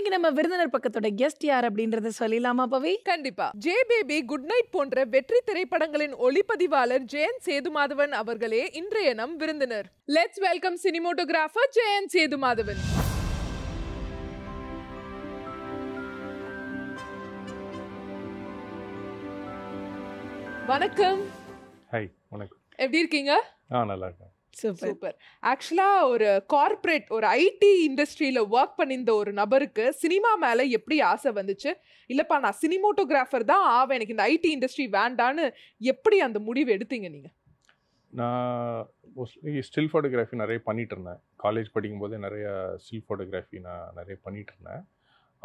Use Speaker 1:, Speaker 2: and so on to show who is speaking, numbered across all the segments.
Speaker 1: இன்னைக்கு நம்ம விருந்தினர் பக்கத்தோட கெஸ்ட் யார் அப்படின்றத சொல்லிடலாமா பவி கண்டிப்பா ஜே பேபி குட் நைட் போன்ற வெற்றி திரைப்படங்களின் ஒளிப்பதிவாளர் ஜெயந்த் சேதுமாதவன் அவர்களே இன்றைய நம் விருந்தினர் let's welcome cinematographer Jayanth Sethumadhavan வணக்கம்
Speaker 2: ஹாய் வணக்கம் எப்படி இருக்கீங்க ஆ நல்லா இருக்கேன்
Speaker 1: சூப்பர் ஆக்சுவலாக ஒரு கார்ப்பரேட் ஒரு ஐடி இண்டஸ்ட்ரியில் ஒர்க் பண்ணியிருந்த ஒரு நபருக்கு சினிமா மேலே எப்படி ஆசை வந்துச்சு இல்லைப்பா நான் சினிமோட்டோகிராஃபர் தான் ஆவேன் எனக்கு இந்த ஐடி இண்டஸ்ட்ரி வேண்டான்னு எப்படி அந்த முடிவு எடுத்தீங்க நீங்கள்
Speaker 2: நான் ஸ்டில் ஃபோட்டோகிராஃபி நிறைய பண்ணிகிட்டு இருந்தேன் காலேஜ் படிக்கும்போது நிறைய ஸ்டில் ஃபோட்டோகிராஃபி நான் நிறைய பண்ணிகிட்டு இருந்தேன்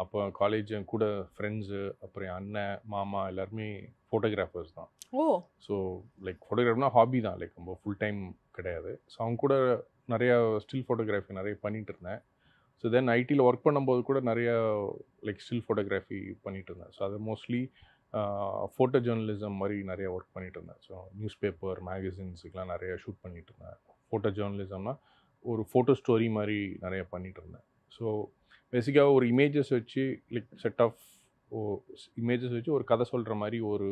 Speaker 2: அப்போ காலேஜ் கூட ஃப்ரெண்ட்ஸு அப்புறம் அண்ணன் மாமா எல்லாருமே ஃபோட்டோகிராஃபர்ஸ் தான் ஓ ஸோ லைக் ஃபோட்டோகிராஃப்னா ஹாபி தான் லைக் ரொம்ப ஃபுல் டைம் கிடையாது ஸோ அவங்க கூட நிறையா ஸ்டில் ஃபோட்டோகிராஃபி நிறைய பண்ணிகிட்டு இருந்தேன் ஸோ தென் ஐடியில் ஒர்க் பண்ணும்போது கூட நிறையா லைக் ஸ்டில் ஃபோட்டோகிராஃபி பண்ணிகிட்டு இருந்தேன் ஸோ அது மோஸ்ட்லி ஃபோட்டோ ஜேர்னலிசம் மாதிரி நிறையா ஒர்க் பண்ணிகிட்டு இருந்தேன் ஸோ நியூஸ் பேப்பர் மேகசின்ஸுக்கெலாம் நிறையா ஷூட் பண்ணிகிட்டு இருந்தேன் ஃபோட்டோ ஜேர்னலிசம்னால் ஒரு ஃபோட்டோ ஸ்டோரி மாதிரி நிறையா பண்ணிகிட்டு இருந்தேன் ஸோ பேசிக்காக ஒரு இமேஜஸ் வச்சு like set of uh images வச்சு ஒரு கதை சொல்கிற மாதிரி ஒரு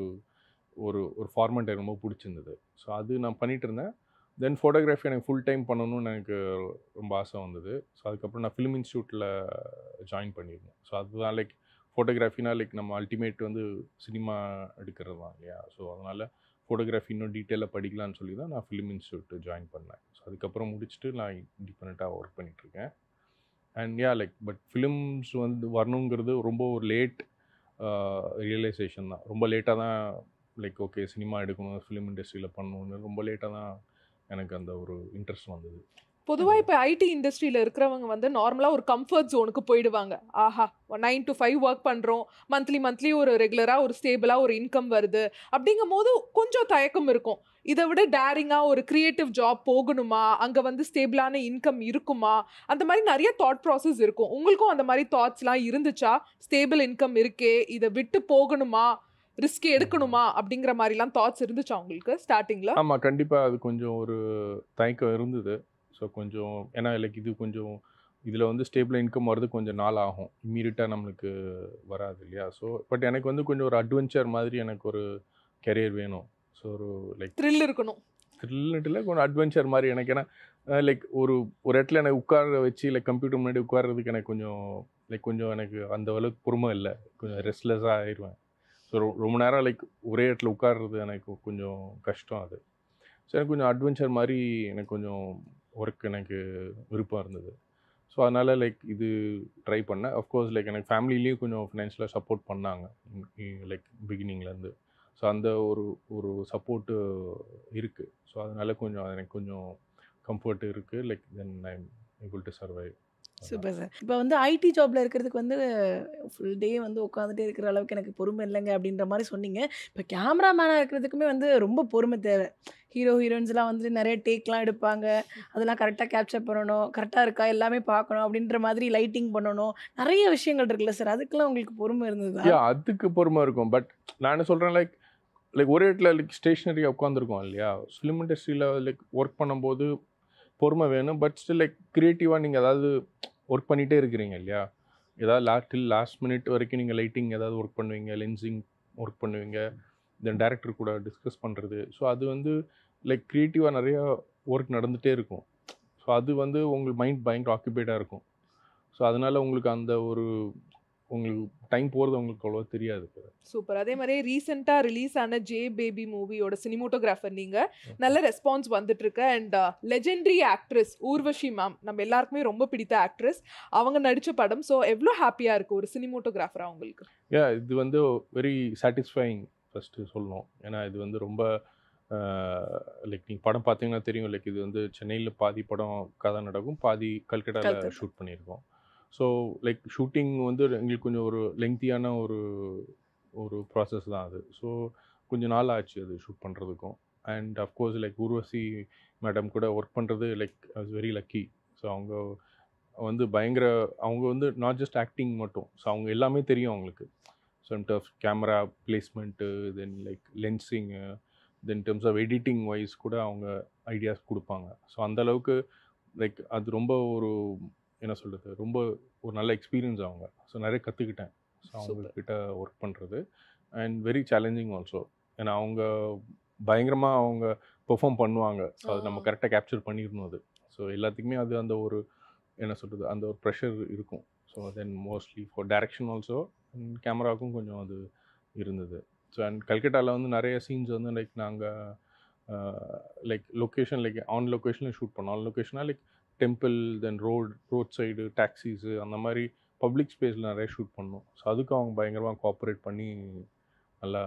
Speaker 2: ஒரு ஒரு ஃபார்மெட் எனக்கு ரொம்ப பிடிச்சிருந்தது ஸோ அது நான் பண்ணிகிட்டு இருந்தேன் தென் ஃபோட்டோகிராஃபி எனக்கு ஃபுல் டைம் பண்ணணும்னு எனக்கு ரொம்ப ஆசை வந்தது ஸோ அதுக்கப்புறம் நான் ஃபிலிம் இன்ஸ்டியூட்டில் ஜாயின் பண்ணியிருந்தேன் ஸோ அதுதான் லைக் ஃபோட்டோகிராஃபினா லைக் நம்ம அல்டிமேட் வந்து சினிமா எடுக்கிறது தான் இல்லையா ஸோ அதனால் ஃபோட்டோகிராஃபி இன்னும் டீட்டெயிலாக படிக்கலான்னு சொல்லி தான் நான் ஃபிலிம் இன்ஸ்டியூட் ஜாயின் பண்ணேன் ஸோ அதுக்கப்புறம் முடிச்சுட்டு நான் இண்டிபெண்ட்டாக ஒர்க் பண்ணிகிட்ருக்கேன் and ya like but films வந்து வரணுங்கிறது ரொம்ப ஒரு லேட் ரியலைசேஷன் uh, தான் ரொம்ப லேட்டாக தான் லைக் ஓகே சினிமா எடுக்கணும் ஃபிலிம் இண்டஸ்ட்ரியில் பண்ணணும்னு ரொம்ப லேட்டாக தான் எனக்கு அந்த ஒரு இன்ட்ரெஸ்ட் வந்தது
Speaker 1: பொதுவாக இப்போ ஐடி இண்டஸ்ட்ரியில் இருக்கிறவங்க வந்து நார்மலாக ஒரு கம்ஃபர்ட் ஜோனுக்கு போயிடுவாங்க ஆஹா நைன் டு ஃபைவ் ஒர்க் பண்ணுறோம் மந்த்லி மந்த்லி ஒரு ரெகுலராக ஒரு ஸ்டேபிளாக ஒரு இன்கம் வருது அப்படிங்கும் போது கொஞ்சம் தயக்கம் இருக்கும் இதை விட டேரிங்காக ஒரு க்ரியேட்டிவ் ஜாப் போகணுமா அங்கே வந்து ஸ்டேபிளான இன்கம் இருக்குமா அந்த மாதிரி நிறைய தாட் ப்ராசஸ் இருக்கும் உங்களுக்கும் அந்த மாதிரி தாட்ஸ்லாம் இருந்துச்சா ஸ்டேபிள் இன்கம் இருக்கே இதை விட்டு போகணுமா ரிஸ்க் எடுக்கணுமா அப்படிங்கிற மாதிரிலாம் தாட்ஸ் இருந்துச்சா உங்களுக்கு ஸ்டார்டிங்கில்
Speaker 2: ஆமாம் கண்டிப்பாக அது கொஞ்சம் ஒரு தயக்கம் இருந்தது ஸோ கொஞ்சம் ஏன்னா லைக் இது கொஞ்சம் இதில் வந்து ஸ்டேபிள் இன்கம் வர்றது கொஞ்சம் நாள் ஆகும் இம்மீடியட்டாக நம்மளுக்கு வராது இல்லையா ஸோ பட் எனக்கு வந்து கொஞ்சம் ஒரு அட்வென்ச்சர் மாதிரி எனக்கு ஒரு கெரியர் வேணும் ஸோ ஒரு லைக் த்ரில் இருக்கணும் இல்லை கொஞ்சம் அட்வென்ச்சர் மாதிரி எனக்கு ஏன்னா லைக் ஒரு ஒரு இடத்துல எனக்கு உட்கார வச்சு லைக் கம்ப்யூட்டர் முன்னாடி உட்கார்றதுக்கு எனக்கு கொஞ்சம் லைக் கொஞ்சம் எனக்கு அந்த அளவுக்கு பொறுமை இல்லை கொஞ்சம் ரெஸ்ட்லெஸ்ஸாக ஆயிடுவேன் ஸோ ரொம்ப நேரம் லைக் ஒரே இடத்துல உட்கார்றது எனக்கு கொஞ்சம் கஷ்டம் அது ஸோ எனக்கு கொஞ்சம் அட்வென்ச்சர் மாதிரி எனக்கு கொஞ்சம் ஒர்க் எனக்கு விருப்பம் இருந்தது ஸோ அதனால் லைக் இது ட்ரை பண்ணேன் அஃப்கோர்ஸ் லைக் எனக்கு ஃபேமிலிலேயும் கொஞ்சம் ஃபினான்ஷியலாக சப்போர்ட் பண்ணாங்க லைக் பிகினிங்லேருந்து ஸோ அந்த ஒரு ஒரு சப்போர்ட்டு இருக்குது ஸோ அதனால் கொஞ்சம் எனக்கு கொஞ்சம் கம்ஃபர்ட் இருக்குது like then I'm able to survive
Speaker 3: super sir இப்போ வந்து ஐடி ஜாப்ல இருக்கிறதுக்கு வந்து ஃபுல் டே வந்து உட்காந்துட்டே இருக்கிற அளவுக்கு எனக்கு பொறுமை இல்லைங்க அப்படின்ற மாதிரி சொன்னீங்க இப்போ கேமராமேனாக இருக்கிறதுக்குமே வந்து ரொம்ப பொறுமை தேவை ஹீரோ ஹீரோயின்ஸ்லாம் வந்து நிறைய டேக்லாம் எடுப்பாங்க அதெல்லாம் கரெக்டாக கேப்சர் பண்ணணும் கரெக்டாக இருக்கா எல்லாமே பார்க்கணும் அப்படின்ற மாதிரி லைட்டிங் பண்ணணும் நிறைய விஷயங்கள் இருக்குல்ல சார் அதுக்கெல்லாம் உங்களுக்கு பொறுமை இருந்தது
Speaker 2: அதுக்கு பொறுமை இருக்கும் பட் நான் என்ன சொல்கிறேன் லைக் லைக் ஒரே இடத்துல லைக் ஸ்டேஷ்னரியாக உட்காந்துருக்கோம் இல்லையா ஃபிலிம் இண்டஸ்ட்ரியில் லைக் ஒர்க் பண்ணும்போது பொறுமை வேணும் பட் ஸ்டில் லைக் க்ரியேட்டிவாக நீங்கள் அதாவது ஒர்க் பண்ணிகிட்டே இருக்கிறீங்க இல்லையா ஏதாவது லா டில் லாஸ்ட் மினிட் வரைக்கும் நீங்கள் லைட்டிங் ஏதாவது ஒர்க் பண்ணுவீங்க லென்சிங் ஒர்க் பண்ணுவீங்க தென் டேரக்டர் கூட டிஸ்கஸ் பண்ணுறது ஸோ அது வந்து லைக் க்ரியேட்டிவாக நிறையா ஒர்க் நடந்துகிட்டே இருக்கும் ஸோ அது வந்து உங்கள் மைண்ட் பயங்கர ஆக்குபைடாக இருக்கும் ஸோ அதனால் உங்களுக்கு அந்த ஒரு உங்களுக்கு டைம் போகிறது உங்களுக்கு அவ்வளோ தெரியாது
Speaker 1: சூப்பர் அதே மாதிரி ரீசெண்டாக ரிலீஸ் ஆன ஜே பேபி மூவியோட சினிமோட்டோகிராஃபர் நீங்கள் நல்ல ரெஸ்பான்ஸ் வந்துட்டுருக்கு and legendary actress Urvashi ma'am நம்ம எல்லாருக்குமே ரொம்ப பிடித்த ஆக்ட்ரஸ் அவங்க நடித்த படம் ஸோ எவ்வளோ ஹாப்பியாக இருக்குது ஒரு சினிமோட்டோகிராஃபராக அவங்களுக்கு
Speaker 2: ஏ இது வந்து வெரி சாட்டிஸ்ஃபைங் ஃபஸ்ட்டு சொல்லணும் ஏன்னா இது வந்து ரொம்ப லைக் நீங்கள் படம் பார்த்தீங்கன்னா தெரியும் லைக் இது வந்து சென்னையில் பாதி படம் கதை நடக்கும் பாதி கல்கட்டாவில் ஷூட் பண்ணியிருக்கோம் ஸோ லைக் ஷூட்டிங் வந்து எங்களுக்கு கொஞ்சம் ஒரு லெங்க்தியான ஒரு ஒரு ப்ராசஸ் தான் அது ஸோ கொஞ்சம் நாள் ஆச்சு அது ஷூட் பண்ணுறதுக்கும் and of course like Urvashi madam கூட ஒர்க் பண்ணுறது like I very lucky so அவங்க வந்து பயங்கர அவங்க வந்து நாட் ஜஸ்ட் ஆக்டிங் மட்டும் ஸோ அவங்க எல்லாமே தெரியும் அவங்களுக்கு so in terms camera placement then like lensing then terms of editing wise கூட அவங்க ஐடியாஸ் கொடுப்பாங்க ஸோ அந்தளவுக்கு லைக் அது ரொம்ப ஒரு என்ன சொல்கிறது ரொம்ப ஒரு நல்ல எக்ஸ்பீரியன்ஸ் அவங்க ஸோ நிறைய கற்றுக்கிட்டேன் ஸோ அவங்கக்கிட்ட ஒர்க் பண்ணுறது அண்ட் வெரி சேலஞ்சிங் ஆல்சோ ஏன்னா அவங்க பயங்கரமாக அவங்க பெர்ஃபார்ம் பண்ணுவாங்க ஸோ அது நம்ம கரெக்டாக கேப்சர் பண்ணிடணும் அது ஸோ எல்லாத்துக்குமே அது அந்த ஒரு என்ன சொல்கிறது அந்த ஒரு ப்ரெஷர் இருக்கும் so then mostly for direction also and கேமராவுக்கும் கொஞ்சம் அது இருந்தது ஸோ அண்ட் கல்கட்டாவில் வந்து நிறைய சீன்ஸ் வந்து லைக் நாங்கள் லைக் லொக்கேஷன் லைக் ஆன் லொக்கேஷனில் ஷூட் பண்ணோம் ஆன் லொக்கேஷனாக like temple then road road side taxis அந்த மாதிரி பப்ளிக் ஸ்பேஸில் நிறைய ஷூட் பண்ணோம் ஸோ அதுக்கு அவங்க பயங்கரமாக கோஆப்ரேட் பண்ணி நல்லா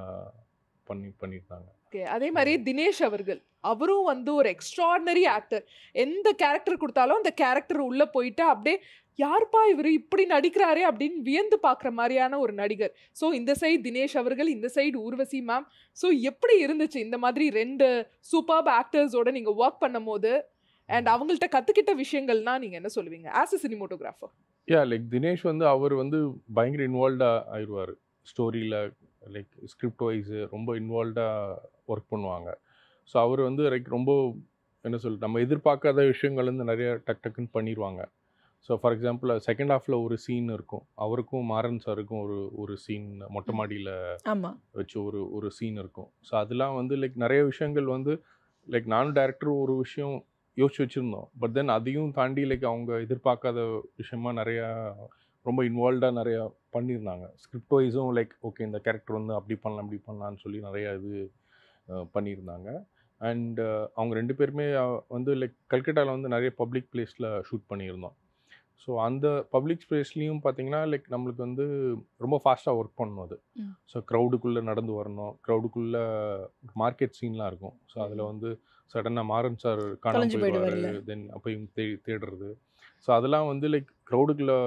Speaker 2: பண்ணி பண்ணியிருந்தாங்க
Speaker 1: ஓகே அதே மாதிரி தினேஷ் அவர்கள் அவரும் வந்து ஒரு எக்ஸ்ட்ராடனரி ஆக்டர் எந்த கேரக்டர் கொடுத்தாலும் அந்த கேரக்டர் உள்ளே போயிட்டு அப்படியே யார்ப்பா இவர் இப்படி நடிக்கிறாரே அப்படின்னு வியந்து பார்க்குற மாதிரியான ஒரு நடிகர் ஸோ இந்த சைடு தினேஷ் அவர்கள் இந்த சைடு ஊர்வசி மேம் ஸோ எப்படி இருந்துச்சு இந்த மாதிரி ரெண்டு சூப்பர் ஆக்டர்ஸோட நீங்கள் ஒர்க் பண்ணும் போது அண்ட் அவங்கள்ட்ட கற்றுக்கிட்ட விஷயங்கள்னா நீங்கள் என்ன சொல்லுவீங்க as a cinematographer
Speaker 2: ya like Dinesh வந்து அவர் வந்து பயங்கர இன்வால்வ்டாக ஆயிடுவார் ஸ்டோரியில் லைக் ஸ்கிரிப்ட் வைஸு ரொம்ப இன்வால்வ்டாக ஒர்க் பண்ணுவாங்க ஸோ அவர் வந்து லைக் ரொம்ப என்ன சொல் நம்ம எதிர்பார்க்காத விஷயங்கள் வந்து நிறைய டக் டக்குன்னு பண்ணிடுவாங்க ஸோ ஃபார் எக்ஸாம்பிள் செகண்ட் ஹாஃபில் ஒரு சீன் இருக்கும் அவருக்கும் மாறன் சாருக்கும் ஒரு ஒரு சீன் மொட்டை மாடியில் வச்சு ஒரு ஒரு சீன் இருக்கும் ஸோ அதெல்லாம் வந்து லைக் நிறைய விஷயங்கள் வந்து லைக் நானும் டேரக்டர் ஒரு விஷயம் யோசிச்சு வச்சுருந்தோம் பட் தென் அதையும் தாண்டி லைக் அவங்க எதிர்பார்க்காத விஷயமா நிறையா ரொம்ப இன்வால்வ்டாக நிறையா பண்ணியிருந்தாங்க ஸ்கிரிப்ட் வைஸும் லைக் ஓகே இந்த கேரக்டர் வந்து அப்படி பண்ணலாம் அப்படி பண்ணலான்னு சொல்லி நிறையா இது பண்ணியிருந்தாங்க அண்டு அவங்க ரெண்டு பேருமே வந்து லைக் கல்கட்டாவில் வந்து நிறைய பப்ளிக் பிளேஸில் ஷூட் பண்ணியிருந்தோம் ஸோ அந்த பப்ளிக் ஸ்பேஸ்லேயும் பார்த்தீங்கன்னா லைக் நம்மளுக்கு வந்து ரொம்ப ஃபாஸ்ட்டாக ஒர்க் பண்ணணும் அது ஸோ க்ரௌடுக்குள்ளே நடந்து வரணும் க்ரௌடுக்குள்ளே மார்க்கெட் சீன்லாம் இருக்கும் ஸோ அதில் வந்து சடனாக மாறன் சார் காணாமல் போயிடுவார் தென் அப்பையும் தே தேடுறது ஸோ அதெல்லாம் வந்து லைக் க்ரௌடுக்குள்ளே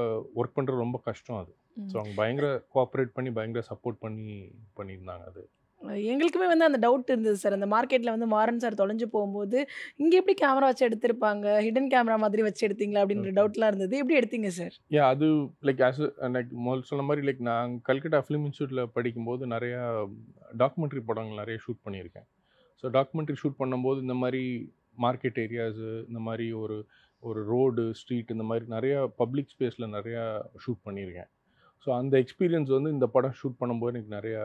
Speaker 2: ஒர்க் பண்ணுறது ரொம்ப கஷ்டம் அது ஸோ அவங்க பயங்கர கோஆப்ரேட் பண்ணி பயங்கர சப்போர்ட் பண்ணி பண்ணியிருந்தாங்க அது
Speaker 3: எங்களுக்குமே வந்து அந்த டவுட் இருந்தது சார் அந்த மார்க்கெட்டில் வந்து மாறன் சார் தொலைஞ்சு போகும்போது இங்கே எப்படி கேமரா வச்சு எடுத்திருப்பாங்க ஹிடன் கேமரா மாதிரி வச்சு எடுத்தீங்களா அப்படின்ற டவுட்லாம் இருந்தது எப்படி எடுத்தீங்க சார்
Speaker 2: ஏ அது லைக் ஆஸ் லைக் முதல் சொன்ன மாதிரி லைக் நான் கல்கட்டா ஃபிலிம் இன்ஸ்டியூட்டில் படிக்கும்போது நிறையா டாக்குமெண்ட்ரி படங்கள் நிறைய ஷூட் பண்ணியிருக்கேன் ஸோ டாக்குமெண்ட்ரி ஷூட் பண்ணும்போது இந்த மாதிரி மார்க்கெட் ஏரியாஸு இந்த மாதிரி ஒரு ஒரு ரோடு ஸ்ட்ரீட் இந்த மாதிரி நிறையா பப்ளிக் ஸ்பேஸில் நிறையா ஷூட் பண்ணியிருக்கேன் ஸோ அந்த எக்ஸ்பீரியன்ஸ் வந்து இந்த படம் ஷூட் பண்ணும்போது எனக்கு நிறையா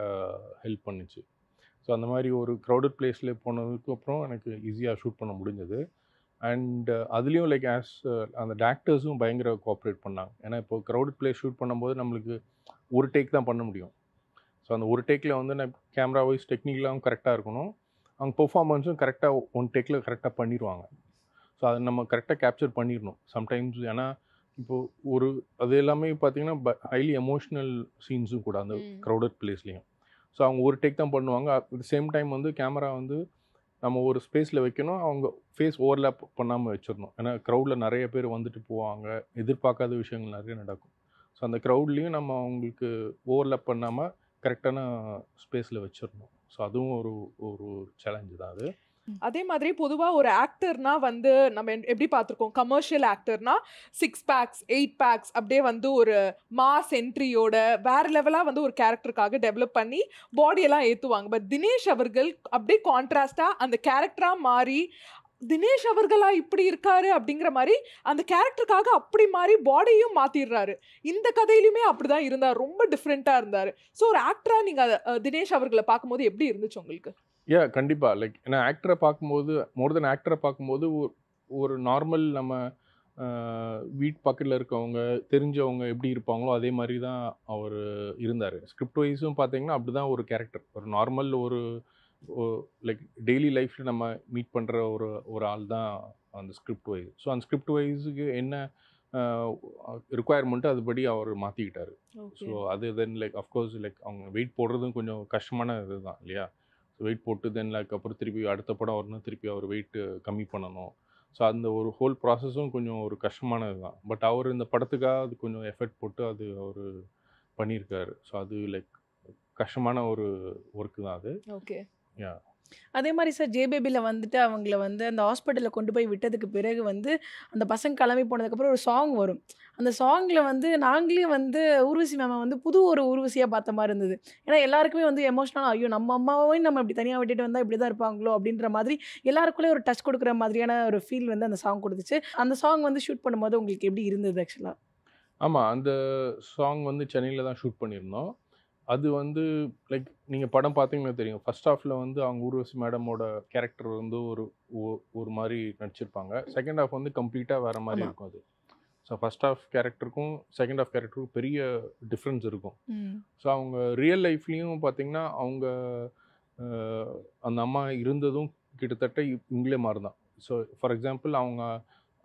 Speaker 2: ஹெல்ப் பண்ணுச்சு ஸோ அந்த மாதிரி ஒரு க்ரௌடட் பிளேஸில் போனதுக்கு அப்புறம் எனக்கு ஈஸியாக ஷூட் பண்ண முடிஞ்சது அண்ட் அதுலேயும் லைக் ஆஸ் அந்த டேக்டர்ஸும் பயங்கர கோஆப்ரேட் பண்ணாங்க ஏன்னா இப்போ க்ரௌடட் பிளேஸ் ஷூட் பண்ணும்போது நம்மளுக்கு ஒரு டேக் தான் பண்ண முடியும் ஸோ அந்த ஒரு டேக்கில் வந்து நான் கேமரா வைஸ் டெக்னிக்கலாகவும் கரெக்டாக இருக்கணும் அவங்க பெர்ஃபார்மன்ஸும் கரெக்டாக ஒன் டேக்கில் கரெக்டாக பண்ணிடுவாங்க ஸோ அதை நம்ம கரெக்டாக கேப்சர் பண்ணிடணும் சம்டைம்ஸ் ஏன்னா இப்போது ஒரு அது எல்லாமே பார்த்தீங்கன்னா ஹைலி எமோஷ்னல் சீன்ஸும் கூட அந்த க்ரௌடட் பிளேஸ்லேயும் ஸோ அவங்க ஒரு டேக் தான் பண்ணுவாங்க அட் சேம் டைம் வந்து கேமரா வந்து நம்ம ஒரு ஸ்பேஸில் வைக்கணும் அவங்க ஃபேஸ் ஓவர்லேப் பண்ணாமல் வச்சிடணும் ஏன்னா க்ரௌடில் நிறைய பேர் வந்துட்டு போவாங்க எதிர்பார்க்காத விஷயங்கள் நிறைய நடக்கும் ஸோ அந்த க்ரௌட்லேயும் நம்ம அவங்களுக்கு ஓவர்லேப் பண்ணாமல் கரெக்டான ஸ்பேஸில் வச்சிடணும் ஸோ அதுவும் ஒரு ஒரு சேலஞ்சு தான் அது
Speaker 1: அதே மாதிரி பொதுவாக ஒரு ஆக்டர்னா வந்து நம்ம எப்படி பார்த்துருக்கோம் கமர்ஷியல் ஆக்டர்னா சிக்ஸ் பேக்ஸ் எயிட் பேக்ஸ் அப்படியே வந்து ஒரு மாஸ் என்ட்ரியோட வேற லெவலாக வந்து ஒரு கேரக்டருக்காக டெவலப் பண்ணி பாடியெல்லாம் ஏற்றுவாங்க பட் தினேஷ் அவர்கள் அப்படியே கான்ட்ராஸ்டாக அந்த கேரக்டராக மாறி தினேஷ் அவர்களா இப்படி இருக்காரு அப்படிங்கிற மாதிரி அந்த கேரக்டருக்காக அப்படி மாதிரி பாடியும் மாற்றிடுறாரு இந்த கதையிலுமே அப்படி தான் இருந்தார் ரொம்ப டிஃப்ரெண்ட்டாக இருந்தார் ஸோ ஒரு ஆக்டராக நீங்கள் தினேஷ் அவர்களை பார்க்கும்போது எப்படி இருந்துச்சு உங்களுக்கு
Speaker 2: ஏ கண்டிப்பாக லைக் ஏன்னா ஆக்டரை பார்க்கும்போது மோர் தென் ஆக்டரை பார்க்கும்போது ஒரு நார்மல் நம்ம வீட் பக்கத்தில் இருக்கவங்க தெரிஞ்சவங்க எப்படி இருப்பாங்களோ அதே மாதிரி தான் அவர் இருந்தார் ஸ்கிரிப்ட் வைஸும் பார்த்தீங்கன்னா அப்படி தான் ஒரு கேரக்டர் ஒரு நார்மல் ஒரு லைக் டெய்லி லைஃப்பில் நம்ம மீட் பண்ணுற ஒரு ஒரு ஆள் தான் அந்த ஸ்கிரிப்ட் வைஸ் ஸோ அந்த ஸ்கிரிப்ட் வைஸுக்கு என்ன ரிக்குவயர்மெண்ட்டு அதுபடி அவர் மாற்றிக்கிட்டார் ஸோ அது தென் லைக் அஃப்கோர்ஸ் லைக் அவங்க வெயிட் போடுறதும் கொஞ்சம் கஷ்டமான இது தான் இல்லையா ஸோ வெயிட் போட்டு தென் லைக் அப்புறம் திருப்பி அடுத்த படம் வரணும் திருப்பி அவர் வெயிட்டு கம்மி பண்ணணும் ஸோ அந்த ஒரு ஹோல் ப்ராசஸும் கொஞ்சம் ஒரு கஷ்டமானது தான் பட் அவர் இந்த படத்துக்காக அது கொஞ்சம் எஃபர்ட் போட்டு அது அவர் பண்ணியிருக்காரு ஸோ அது லைக் கஷ்டமான ஒரு ஒர்க்கு தான் அது ஓகே
Speaker 3: அதே மாதிரி சார் ஜேபேபியில் வந்துட்டு அவங்கள வந்து அந்த ஹாஸ்பிட்டலில் கொண்டு போய் விட்டதுக்கு பிறகு வந்து அந்த பசங்க கிளம்பி போனதுக்கப்புறம் ஒரு சாங் வரும் அந்த சாங்கில் வந்து நாங்களே வந்து ஊர்வசி மேமை வந்து புது ஒரு ஊர்வசியாக பார்த்த மாதிரி இருந்தது ஏன்னா எல்லாருக்குமே வந்து எமோஷனலாக ஐயோ நம்ம அம்மாவையும் நம்ம இப்படி தனியாக விட்டுட்டு வந்தால் இப்படி தான் இருப்பாங்களோ அப்படின்ற மாதிரி எல்லாருக்குள்ளேயும் ஒரு டச் கொடுக்குற மாதிரியான ஒரு ஃபீல் வந்து அந்த சாங் கொடுத்துச்சு அந்த சாங் வந்து ஷூட் பண்ணும்போது உங்களுக்கு எப்படி இருந்தது ஆக்சுவலாக
Speaker 2: ஆமாம் அந்த சாங் வந்து சென்னையில் தான் ஷூட் பண்ணியிருந்தோம் அது வந்து லைக் நீங்கள் படம் பார்த்தீங்கன்னா தெரியும் ஃபர்ஸ்ட் ஹாஃபில் வந்து அவங்க ஊர்வசி மேடமோட கேரக்டர் வந்து ஒரு ஒரு மாதிரி நடிச்சிருப்பாங்க செகண்ட் ஹாஃப் வந்து கம்ப்ளீட்டாக வேறு மாதிரி இருக்கும் அது ஸோ ஃபர்ஸ்ட் ஹாஃப் கேரக்டருக்கும் செகண்ட் ஹாஃப் கேரக்டருக்கும் பெரிய டிஃப்ரென்ஸ் இருக்கும் ஸோ அவங்க ரியல் லைஃப்லேயும் பார்த்தீங்கன்னா அவங்க அந்த அம்மா இருந்ததும் கிட்டத்தட்ட இவங்களே மாதிரி தான் ஸோ ஃபார் எக்ஸாம்பிள் அவங்க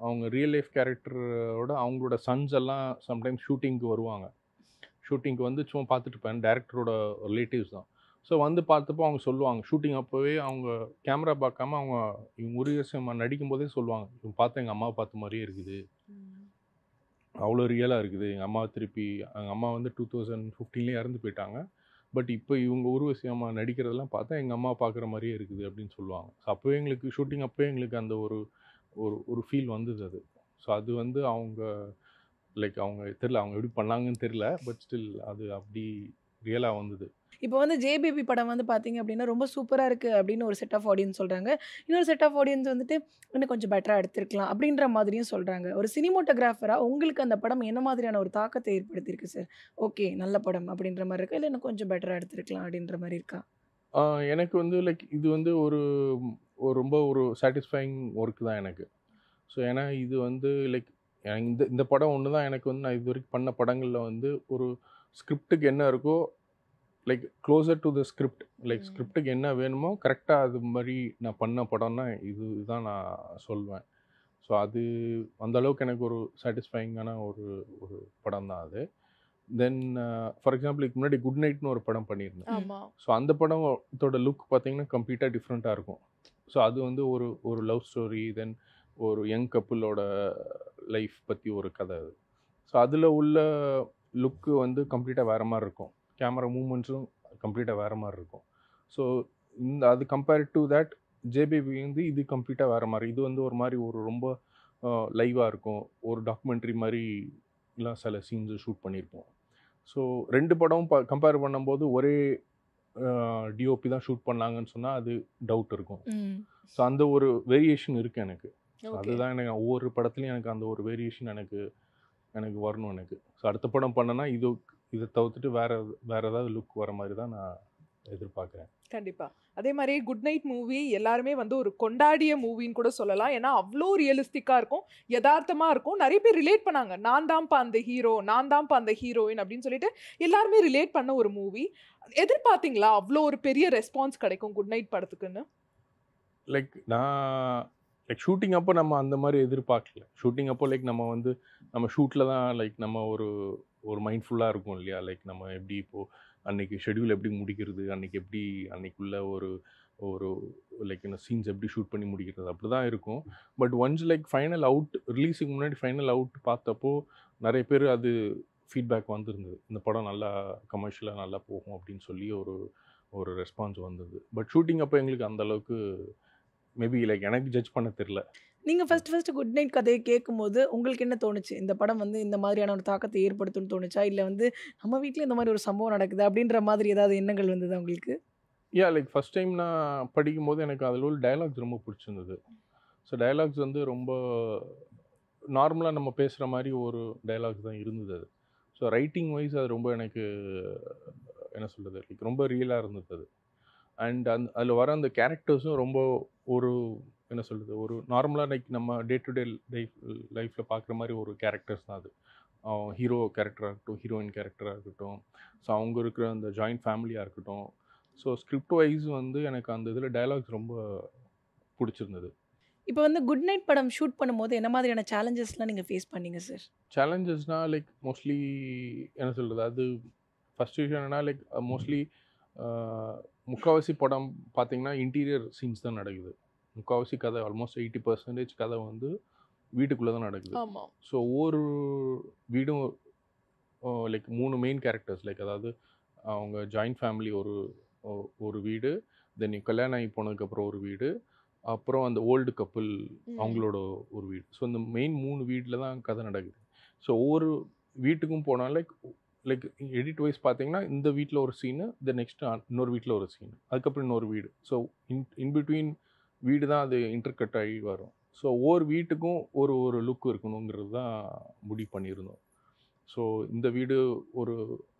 Speaker 2: அவங்க ரியல் லைஃப் கேரக்டரோட அவங்களோட சன்ஸ் எல்லாம் சம்டைம்ஸ் ஷூட்டிங்க்கு வருவாங்க ஷூட்டிங்க்கு வந்து சும்மா பார்த்துட்டு இருப்பேன் டேரக்டரோட ரிலேட்டிவ்ஸ் தான் ஸோ வந்து பார்த்தப்போ அவங்க சொல்லுவாங்க ஷூட்டிங் அப்போவே அவங்க கேமரா பார்க்காம அவங்க இவங்க முருகேசம்மா நடிக்கும் போதே சொல்லுவாங்க இவங்க பார்த்தா எங்கள் அம்மாவை பார்த்த மாதிரியே இருக்குது அவ்வளோ ரியலாக இருக்குது எங்கள் அம்மா திருப்பி எங்கள் அம்மா வந்து டூ தௌசண்ட் ஃபிஃப்டீன்லேயே இறந்து போயிட்டாங்க பட் இப்போ இவங்க உருவசி அம்மா நடிக்கிறதெல்லாம் பார்த்தா எங்கள் அம்மா பார்க்குற மாதிரியே இருக்குது அப்படின்னு சொல்லுவாங்க ஸோ அப்போவே எங்களுக்கு ஷூட்டிங் அப்போவே எங்களுக்கு அந்த ஒரு ஒரு ஒரு ஃபீல் வந்தது அது ஸோ அது வந்து அவங்க லைக் அவங்க தெரில அவங்க எப்படி பண்ணாங்கன்னு தெரில பட் ஸ்டில் அது அப்படி ரியலாக வந்தது
Speaker 3: இப்போ வந்து ஜேபிபி படம் வந்து பார்த்தீங்க அப்படின்னா ரொம்ப சூப்பராக இருக்குது அப்படின்னு ஒரு செட் ஆஃப் ஆடியன்ஸ் சொல்கிறாங்க இன்னொரு செட் ஆஃப் ஆடியன்ஸ் வந்துட்டு இன்னும் கொஞ்சம் பெட்டராக எடுத்திருக்கலாம் அப்படின்ற மாதிரியும் சொல்கிறாங்க ஒரு சினிமோட்டோகிராஃபராக உங்களுக்கு அந்த படம் என்ன மாதிரியான ஒரு தாக்கத்தை ஏற்படுத்தியிருக்கு சார் ஓகே நல்ல படம் அப்படின்ற மாதிரி இருக்கா இல்லை இன்னும் கொஞ்சம் பெட்டராக எடுத்திருக்கலாம் அப்படின்ற மாதிரி இருக்கா
Speaker 2: எனக்கு வந்து லைக் இது வந்து ஒரு ரொம்ப ஒரு சாட்டிஸ்ஃபைங் ஒர்க் தான் எனக்கு ஸோ ஏன்னா இது வந்து லைக் இந்த இந்த படம் ஒன்று தான் எனக்கு வந்து நான் இது வரைக்கும் பண்ண படங்களில் வந்து ஒரு ஸ்கிரிப்டுக்கு என்ன இருக்கோ like closer to the script like ஸ்கிரிப்டுக்கு என்ன வேணுமோ கரெக்டாக அது மாதிரி நான் பண்ண படம்னா இது தான் நான் சொல்வேன் ஸோ அது அந்த அளவுக்கு எனக்கு ஒரு சாட்டிஸ்ஃபைங்கான ஒரு ஒரு படம் தான் அது தென் ஃபார் எக்ஸாம்பிள் இதுக்கு முன்னாடி குட் நைட்னு ஒரு படம் பண்ணியிருந்தேன் ஸோ அந்த படத்தோட லுக் பார்த்தீங்கன்னா கம்ப்ளீட்டாக டிஃப்ரெண்ட்டாக இருக்கும் ஸோ அது வந்து ஒரு ஒரு லவ் ஸ்டோரி தென் ஒரு யங் கப்புளோட லைஃப் பற்றி ஒரு கதை அது ஸோ அதில் உள்ள லுக்கு வந்து கம்ப்ளீட்டாக வேறு மாதிரி இருக்கும் கேமரா மூமெண்ட்ஸும் கம்ப்ளீட்டாக வேறு மாதிரி இருக்கும் ஸோ இந்த அது கம்பேர் டு தேட் ஜேபிபி வந்து இது கம்ப்ளீட்டாக வேறு மாதிரி இது வந்து ஒரு மாதிரி ஒரு ரொம்ப லைவாக இருக்கும் ஒரு டாக்குமெண்ட்ரி மாதிரிலாம் சில சீன்ஸு ஷூட் பண்ணியிருப்போம் ஸோ ரெண்டு படமும் ப கம்பேர் பண்ணும்போது ஒரே டிஓபி தான் ஷூட் பண்ணாங்கன்னு சொன்னால் அது டவுட் இருக்கும் ஸோ அந்த ஒரு வேரியேஷன் இருக்குது எனக்கு அதுதான் எனக்கு ஒவ்வொரு படத்துலையும் எனக்கு அந்த ஒரு வேரியேஷன் எனக்கு எனக்கு வரணும் எனக்கு ஸோ அடுத்த படம் பண்ணனா இது இதை தவிர்த்துட்டு வேற வேற ஏதாவது லுக் வர மாதிரி தான் நான் எதிர்பார்க்குறேன்
Speaker 1: கண்டிப்பாக அதே மாதிரி குட் நைட் மூவி எல்லாருமே வந்து ஒரு கொண்டாடிய மூவின்னு கூட சொல்லலாம் ஏன்னா அவ்வளோ ரியலிஸ்டிக்காக இருக்கும் யதார்த்தமாக இருக்கும் நிறைய பேர் ரிலேட் பண்ணாங்க நான் தான்ப்பா அந்த ஹீரோ நான் தான்ப்பா அந்த ஹீரோயின் அப்படின்னு சொல்லிட்டு எல்லாருமே ரிலேட் பண்ண ஒரு மூவி எதிர்பார்த்தீங்களா அவ்வளோ ஒரு பெரிய ரெஸ்பான்ஸ் கிடைக்கும் குட் நைட் படத்துக்குன்னு
Speaker 2: லைக் நான் லைக் ஷூட்டிங் அப்போ நம்ம அந்த மாதிரி எதிர்பார்க்கல ஷூட்டிங் அப்போ லைக் நம்ம வந்து நம்ம ஷூட்டில் தான் லைக் நம்ம ஒரு ஒரு மைண்ட்ஃபுல்லாக இருக்கும் இல்லையா லைக் நம்ம எப்படி இப்போது அன்றைக்கி ஷெடியூல் எப்படி முடிக்கிறது அன்னைக்கு எப்படி அன்னைக்குள்ள ஒரு ஒரு லைக் என்ன சீன்ஸ் எப்படி ஷூட் பண்ணி முடிக்கிறது அப்படி தான் இருக்கும் but once like final out ரிலீஸுக்கு முன்னாடி ஃபைனல் அவுட் பார்த்தப்போ நிறைய பேர் அது ஃபீட்பேக் வந்திருந்தது இந்த படம் நல்லா கமர்ஷியலாக நல்லா போகும் அப்படின்னு சொல்லி ஒரு ஒரு ரெஸ்பான்ஸ் வந்தது பட் ஷூட்டிங் அப்போ எங்களுக்கு அந்தளவுக்கு மேபி லைக் எனக்கு ஜட்ஜ் பண்ண தெரில
Speaker 3: நீங்கள் ஃபஸ்ட் ஃபஸ்ட்டு குட் நைட் கதையை கேட்கும்போது உங்களுக்கு என்ன தோணுச்சு இந்த படம் வந்து இந்த மாதிரியான ஒரு தாக்கத்தை ஏற்படுத்தும்னு தோணுச்சா இல்லை வந்து நம்ம வீட்டில் இந்த மாதிரி ஒரு சம்பவம் நடக்குது அப்படின்ற மாதிரி ஏதாவது எண்ணங்கள் வந்தது உங்களுக்கு
Speaker 2: யா லைக் ஃபஸ்ட் டைம் நான் படிக்கும்போது எனக்கு அதில் உள்ள டைலாக்ஸ் ரொம்ப பிடிச்சிருந்தது ஸோ டைலாக்ஸ் வந்து ரொம்ப நார்மலாக நம்ம பேசுகிற மாதிரி ஒரு டைலாக்ஸ் தான் இருந்தது அது ஸோ ரைட்டிங் வைஸ் அது ரொம்ப எனக்கு என்ன சொல்கிறது லைக் ரொம்ப ரியலாக இருந்தது அது அண்ட் அந் அதில் வர அந்த கேரக்டர்ஸும் ரொம்ப ஒரு என்ன சொல்கிறது ஒரு நார்மலாக லைக் நம்ம டே டு டே லைஃப் லைஃப்பில் பார்க்குற மாதிரி ஒரு கேரக்டர்ஸ் தான் அது ஹீரோ கேரக்டராக இருக்கட்டும் ஹீரோயின் கேரக்டராக இருக்கட்டும் ஸோ அவங்க இருக்கிற அந்த ஜாயிண்ட் ஃபேமிலியாக இருக்கட்டும் ஸோ ஸ்கிரிப்ட் வைஸ் வந்து எனக்கு அந்த இதில் டைலாக்ஸ் ரொம்ப பிடிச்சிருந்தது
Speaker 3: இப்போ வந்து குட் நைட் படம் ஷூட் பண்ணும்போது என்ன மாதிரியான சேலஞ்சஸ்லாம் நீங்கள் ஃபேஸ் பண்ணீங்க சார்
Speaker 2: சேலஞ்சஸ்னால் லைக் மோஸ்ட்லி என்ன சொல்கிறது அது ஃபஸ்ட் விஷயம் என்னென்னா லைக் மோஸ்ட்லி முக்கால்வாசி படம் பார்த்தீங்கன்னா இன்டீரியர் சீன்ஸ் தான் நடக்குது முக்கால்வாசி கதை ஆல்மோஸ்ட் எயிட்டி பர்சன்டேஜ் கதை வந்து வீட்டுக்குள்ளே தான் நடக்குது ஸோ ஒவ்வொரு வீடும் லைக் மூணு மெயின் கேரக்டர்ஸ் லைக் அதாவது அவங்க ஜாயிண்ட் ஃபேமிலி ஒரு ஒரு வீடு தென் கல்யாணம் ஆகி போனதுக்கப்புறம் ஒரு வீடு அப்புறம் அந்த ஓல்டு கப்புள் அவங்களோட ஒரு வீடு ஸோ இந்த மெயின் மூணு வீட்டில் தான் கதை நடக்குது ஸோ ஒவ்வொரு வீட்டுக்கும் போனால் லைக் லைக் எடிட் வைஸ் பார்த்தீங்கன்னா இந்த வீட்டில் ஒரு சீனு த நெக்ஸ்ட் இன்னொரு வீட்டில் ஒரு சீன் அதுக்கப்புறம் இன்னொரு வீடு ஸோ இன் இன் பிட்வீன் வீடு தான் அது இன்டர்கட் ஆகி வரும் ஸோ ஒவ்வொரு வீட்டுக்கும் ஒரு ஒரு லுக் இருக்கணுங்கிறது தான் முடிவு பண்ணியிருந்தோம் ஸோ இந்த வீடு ஒரு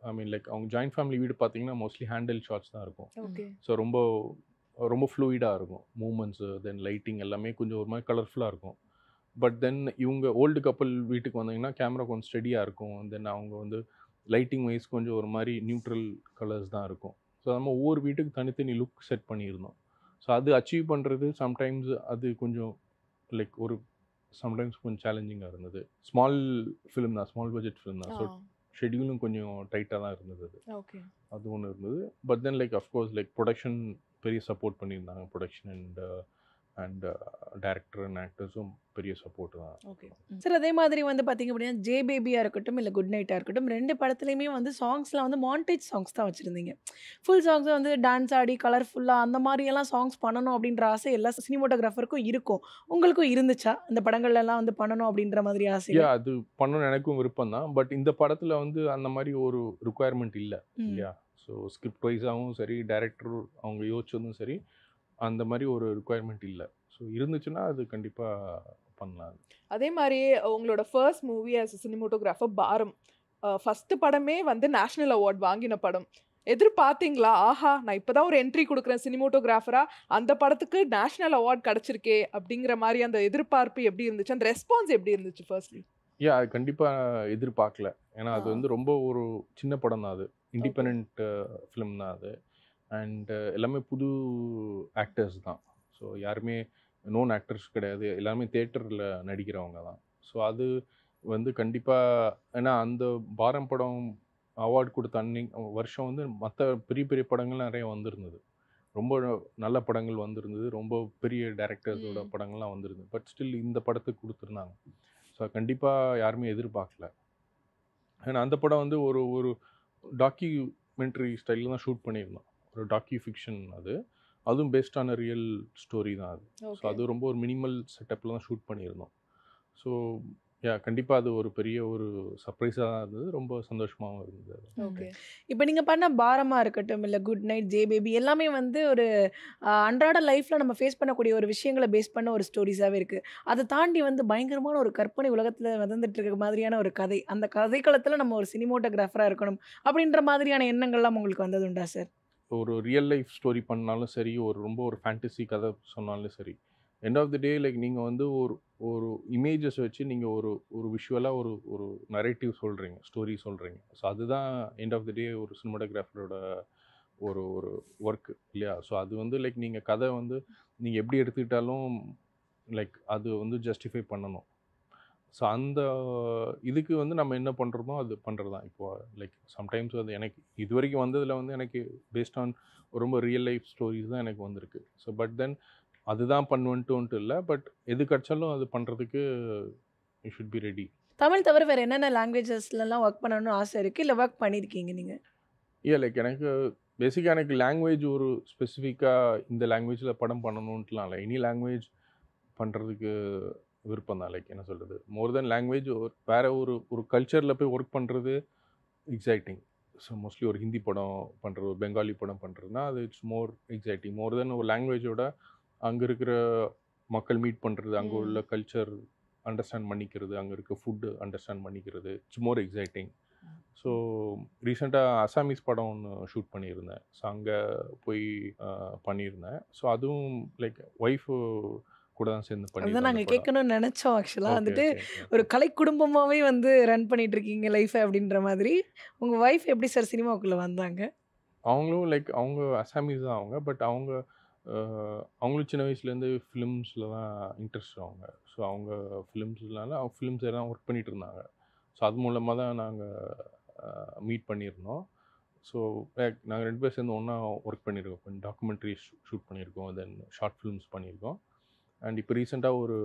Speaker 2: ஐ மீன் லைக் அவங்க ஜாயிண்ட் ஃபேமிலி வீடு பார்த்தீங்கன்னா மோஸ்ட்லி ஹேண்டில் ஷார்ட்ஸ் தான் இருக்கும் ஸோ ரொம்ப ரொம்ப ஃப்ளூயிடாக இருக்கும் மூமெண்ட்ஸு தென் லைட்டிங் எல்லாமே கொஞ்சம் ஒரு மாதிரி கலர்ஃபுல்லாக இருக்கும் பட் தென் இவங்க ஓல்டு கப்பல் வீட்டுக்கு வந்தீங்கன்னா கேமரா கொஞ்சம் ஸ்டெடியாக இருக்கும் தென் அவங்க வந்து லைட்டிங் வைஸ் கொஞ்சம் ஒரு மாதிரி நியூட்ரல் கலர்ஸ் தான் இருக்கும் ஸோ நம்ம ஒவ்வொரு வீட்டுக்கு தனித்தனி லுக் செட் பண்ணியிருந்தோம் ஸோ அது அச்சீவ் பண்ணுறது சம்டைம்ஸ் அது கொஞ்சம் லைக் ஒரு சம்டைம்ஸ் கொஞ்சம் சேலஞ்சிங்காக இருந்தது ஸ்மால் ஃபிலிம் தான் ஸ்மால் பட்ஜெட் ஃபிலிம் தான் ஸோ ஷெடியூலும் கொஞ்சம் டைட்டாக தான் இருந்தது அது ஓகே அது ஒன்று இருந்தது but then like of course like production பெரிய சப்போர்ட் பண்ணியிருந்தாங்க production and and director and ஆக்டர்ஸும் பெரிய சப்போர்ட் தான் ஓகே
Speaker 3: சார் அதே மாதிரி வந்து பார்த்தீங்க அப்படின்னா ஜே பேபியாக இருக்கட்டும் இல்லை குட் நைட்டாக இருக்கட்டும் ரெண்டு படத்துலையுமே வந்து சாங்ஸ்லாம் வந்து மாண்டேஜ் சாங்ஸ் தான் வச்சுருந்தீங்க ஃபுல் சாங்ஸ் வந்து டான்ஸ் ஆடி கலர்ஃபுல்லாக அந்த மாதிரியெல்லாம் சாங்ஸ் பண்ணணும் அப்படின்ற ஆசை எல்லா சினிமோட்டோகிராஃபருக்கும் இருக்கும் உங்களுக்கும் இருந்துச்சா இந்த படங்கள்லாம் வந்து பண்ணணும் அப்படின்ற மாதிரி ஆசை
Speaker 2: அது பண்ணணும் எனக்கும் விருப்பம் தான் பட் இந்த படத்தில் வந்து அந்த மாதிரி ஒரு ரிக்குவயர்மெண்ட் இல்லை இல்லையா ஸோ ஸ்கிரிப்ட் வைஸாகவும் சரி டேரக்டர் அவங்க யோசிச்சதும் சரி அந்த மாதிரி ஒரு ரிக்குவயர்மெண்ட் இல்லை ஸோ இருந்துச்சுன்னா அது கண்டிப்பாக பண்ணலாம்
Speaker 1: அதே மாதிரி உங்களோட ஃபர்ஸ்ட் மூவி ஆஸ் சினிமோட்டோகிராஃபர் பாரம் ஃபஸ்ட்டு படமே வந்து நேஷ்னல் அவார்ட் வாங்கின படம் எதிர்பார்த்தீங்களா ஆஹா நான் இப்போ தான் ஒரு என்ட்ரி கொடுக்குறேன் சினிமோட்டோகிராஃபராக அந்த படத்துக்கு நேஷ்னல் அவார்ட் கிடச்சிருக்கே அப்படிங்கிற மாதிரி அந்த எதிர்பார்ப்பு எப்படி இருந்துச்சு அந்த ரெஸ்பான்ஸ் எப்படி இருந்துச்சு ஃபர்ஸ்ட்லி
Speaker 2: யா அது கண்டிப்பாக எதிர்பார்க்கல ஏன்னா அது வந்து ரொம்ப ஒரு சின்ன படம் தான் அது இண்டிபெண்ட் ஃபிலிம் தான் அது அண்டு எல்லாமே புது ஆக்டர்ஸ் தான் ஸோ யாருமே நோன் ஆக்டர்ஸ் கிடையாது எல்லாமே தேட்டரில் நடிக்கிறவங்க தான் ஸோ அது வந்து கண்டிப்பாக ஏன்னா அந்த பாரம் படம் அவார்டு கொடுத்த அன்னைக்கு வருஷம் வந்து மற்ற பெரிய பெரிய படங்கள் நிறைய வந்திருந்தது ரொம்ப நல்ல படங்கள் வந்திருந்தது ரொம்ப பெரிய டேரக்டர்ஸோட படங்கள்லாம் வந்திருந்தது பட் ஸ்டில் இந்த படத்துக்கு கொடுத்துருந்தாங்க ஸோ கண்டிப்பாக யாருமே எதிர்பார்க்கல ஏன்னா அந்த படம் வந்து ஒரு ஒரு டாக்குமெண்ட்ரி ஸ்டைலில் தான் ஷூட் பண்ணியிருந்தோம் ஒரு டாக்கி ஃபிக்ஷன் அது அதுவும் பேஸ்டான ரியல் ஸ்டோரி தான் அது ஸோ அது ரொம்ப ஒரு மினிமல் செட்டப்பில் தான் ஷூட் பண்ணியிருந்தோம் ஸோ யா கண்டிப்பாக அது ஒரு பெரிய ஒரு சர்ப்ரைஸாக தான் இருந்தது ரொம்ப சந்தோஷமாகவும் இருந்தது
Speaker 3: ஓகே இப்போ நீங்கள் பண்ண பாரமாக இருக்கட்டும் இல்லை குட் நைட் ஜே பேபி எல்லாமே வந்து ஒரு அன்றாட லைஃப்பில் நம்ம ஃபேஸ் பண்ணக்கூடிய ஒரு விஷயங்களை பேஸ் பண்ண ஒரு ஸ்டோரிஸாகவே இருக்குது அதை தாண்டி வந்து பயங்கரமான ஒரு கற்பனை உலகத்தில் வந்துட்டு இருக்க மாதிரியான ஒரு கதை அந்த கதை நம்ம ஒரு சினிமோட்டோகிராஃபராக இருக்கணும் அப்படின்ற மாதிரியான எண்ணங்கள்லாம் உங்களுக்கு வந்தது உண்டா சார்
Speaker 2: ஒரு ரியல் லைஃப் ஸ்டோரி பண்ணாலும் சரி ஒரு ரொம்ப ஒரு ஃபேண்டசி கதை சொன்னாலும் சரி end of the day like நீங்கள் வந்து ஒரு ஒரு இமேஜஸ் வச்சு நீங்கள் ஒரு ஒரு விஷுவலாக ஒரு ஒரு நரேட்டிவ் சொல்கிறீங்க ஸ்டோரி சொல்கிறீங்க ஸோ அதுதான் எண்ட் ஆஃப் த டே ஒரு சினிமாட்டோகிராஃபரோட ஒரு ஒரு ஒர்க்கு இல்லையா ஸோ அது வந்து லைக் நீங்கள் கதை வந்து நீங்கள் எப்படி எடுத்துக்கிட்டாலும் லைக் அது வந்து ஜஸ்டிஃபை பண்ணணும் ஸோ அந்த இதுக்கு வந்து நம்ம என்ன பண்ணுறோமோ அது பண்ணுறது தான் இப்போது லைக் சம்டைம்ஸ் அது எனக்கு இது வரைக்கும் வந்ததில் வந்து எனக்கு பேஸ்ட் ஆன் ரொம்ப ரியல் லைஃப் ஸ்டோரிஸ் தான் எனக்கு வந்திருக்கு ஸோ பட் தென் அதுதான் பண்ணுவன்ட்டுன்ட்டு இல்லை பட் எது கிடச்சாலும் அது பண்ணுறதுக்கு you should be ready
Speaker 3: Tamil தவிர வேறு என்னென்ன லாங்குவேஜஸ்லலாம் ஒர்க் பண்ணணும்னு ஆசை இருக்குது இல்லை ஒர்க் பண்ணியிருக்கீங்க நீங்கள்
Speaker 2: இல்லை லைக் எனக்கு பேசிக்காக எனக்கு லாங்குவேஜ் ஒரு ஸ்பெசிஃபிக்காக இந்த லாங்குவேஜில் படம் பண்ணணுன்ட்டுலாம் இல்லை எனி லாங்குவேஜ் பண்ணுறதுக்கு விருப்பம் தான் லைக் என்ன சொல்கிறது மோர் தென் லாங்குவேஜ் ஒரு வேறு ஒரு ஒரு கல்ச்சரில் போய் ஒர்க் பண்ணுறது எக்ஸைட்டிங் ஸோ மோஸ்ட்லி ஒரு ஹிந்தி படம் பண்ணுறது ஒரு பெங்காலி படம் பண்ணுறதுனா அது இட்ஸ் மோர் எக்ஸைட்டிங் மோர் தென் ஒரு லாங்குவேஜோட அங்கே இருக்கிற மக்கள் மீட் பண்ணுறது அங்கே உள்ள கல்ச்சர் அண்டர்ஸ்டாண்ட் பண்ணிக்கிறது அங்கே இருக்க ஃபுட்டு அண்டர்ஸ்டாண்ட் பண்ணிக்கிறது இட்ஸ் மோர் எக்ஸைட்டிங் ஸோ ரீசெண்டாக அசாமீஸ் படம் ஒன்று ஷூட் பண்ணியிருந்தேன் ஸோ அங்கே போய் பண்ணியிருந்தேன் ஸோ அதுவும் லைக் ஒய்ஃபு கூட தான் சேர்ந்து பண்ணி அதான் நாங்கள்
Speaker 3: கேட்கணும்னு நினச்சோம் ஆக்சுவலாக வந்துட்டு ஒரு கலை குடும்பமாகவே வந்து ரன் பண்ணிகிட்ருக்கீங்க லைஃபை அப்படின்ற மாதிரி உங்கள் ஒய்ஃப் எப்படி சார் சினிமாவுக்குள்ளே வந்தாங்க
Speaker 2: அவங்களும் லைக் அவங்க அசாமிஸ் தான் அவங்க பட் அவங்க அவங்களும் சின்ன வயசுலேருந்து ஃபிலிம்ஸில் தான் இன்ட்ரெஸ்ட் அவங்க ஸோ அவங்க ஃபிலிம்ஸ்னால அவங்க ஃபிலிம்ஸ் எல்லாம் ஒர்க் பண்ணிகிட்டு இருந்தாங்க ஸோ அது மூலமாக தான் நாங்கள் மீட் பண்ணியிருந்தோம் ஸோ நாங்கள் ரெண்டு பேர் சேர்ந்து ஒன்றா ஒர்க் பண்ணியிருக்கோம் கொஞ்சம் டாக்குமெண்ட்ரி ஷூட் பண்ணியிருக்கோம் தென் ஷார்ட் ஃபிலிம்ஸ் பண்ணியிருக்கோம் அண்ட் இப்போ ரீசெண்டாக ஒரு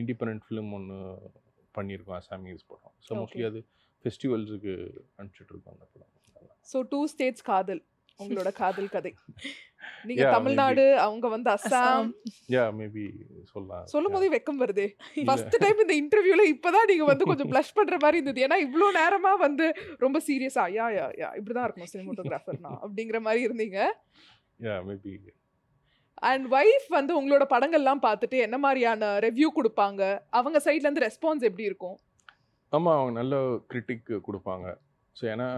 Speaker 2: இண்டிபெண்ட் ஃபிலிம் ஒன்று பண்ணியிருக்கோம் அசாமீஸ் படம் ஸோ மோஸ்ட்லி அது ஃபெஸ்டிவல்ஸுக்கு அனுப்பிச்சிட்ருக்கோம் அந்த படம்
Speaker 1: ஸோ டூ ஸ்டேட்ஸ் காதல் உங்களோட காதல் கதை
Speaker 2: நீங்க தமிழ்நாடு
Speaker 1: அவங்க வந்து அஸ்ஸாம்
Speaker 2: யா மேபி சொல்லலாம்
Speaker 1: சொல்லும் போதே வெக்கம் வருதே ஃபர்ஸ்ட் டைம் இந்த இன்டர்வியூல இப்பதான் நீங்க வந்து கொஞ்சம் ப்ளஷ் பண்ற மாதிரி இருந்தது ஏன்னா இவ்வளோ நேரமா வந்து ரொம்ப சீரியஸா யா யா யா தான் இருக்கும் சினிமாட்டோகிராஃபர்னா அப்படிங்கிற மாதிரி இருந்தீங்க யா மேபி அண்ட் ஒய்ஃப் வந்து உங்களோட படங்கள்லாம் பார்த்துட்டு என்ன மாதிரியான ரெவ்யூ கொடுப்பாங்க அவங்க சைட்லேருந்து ரெஸ்பான்ஸ் எப்படி இருக்கும்
Speaker 2: ஆமாம் அவங்க நல்ல கிரிட்டிக் கொடுப்பாங்க ஸோ ஏன்னா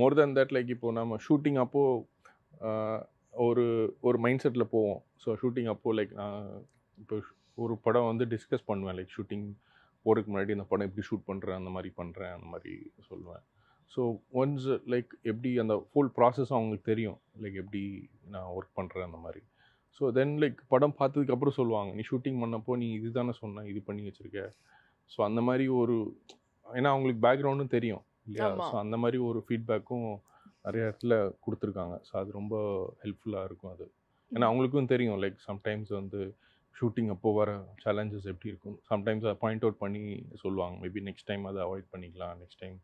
Speaker 2: மோர் தென் தட் லைக் இப்போ நம்ம ஷூட்டிங் அப்போது ஒரு ஒரு மைண்ட் செட்டில் போவோம் ஸோ ஷூட்டிங் அப்போது லைக் நான் இப்போ ஒரு படம் வந்து டிஸ்கஸ் பண்ணுவேன் லைக் ஷூட்டிங் போகிறதுக்கு முன்னாடி இந்த படம் எப்படி ஷூட் பண்ணுறேன் அந்த மாதிரி பண்ணுறேன் அந்த மாதிரி சொல்லுவேன் ஸோ ஒன்ஸ் லைக் எப்படி அந்த ஃபுல் ப்ராசஸ் அவங்களுக்கு தெரியும் லைக் எப்படி நான் ஒர்க் பண்ணுறேன் அந்த மாதிரி ஸோ தென் லைக் படம் பார்த்ததுக்கப்புறம் சொல்லுவாங்க நீ ஷூட்டிங் பண்ணப்போ நீ இது தானே சொன்ன இது பண்ணி வச்சுருக்க ஸோ அந்த மாதிரி ஒரு ஏன்னா அவங்களுக்கு பேக்ரவுண்டும் தெரியும் இல்லையா ஸோ அந்த மாதிரி ஒரு ஃபீட்பேக்கும் நிறைய இடத்துல கொடுத்துருக்காங்க ஸோ அது ரொம்ப ஹெல்ப்ஃபுல்லாக இருக்கும் அது ஏன்னா அவங்களுக்கும் தெரியும் லைக் சம்டைம்ஸ் வந்து ஷூட்டிங் அப்போ வர சேலஞ்சஸ் எப்படி இருக்கும் சம்டைம்ஸ் அதை பாயிண்ட் அவுட் பண்ணி சொல்லுவாங்க மேபி நெக்ஸ்ட் டைம் அதை அவாய்ட் பண்ணிக்கலாம் நெக்ஸ்ட் டைம்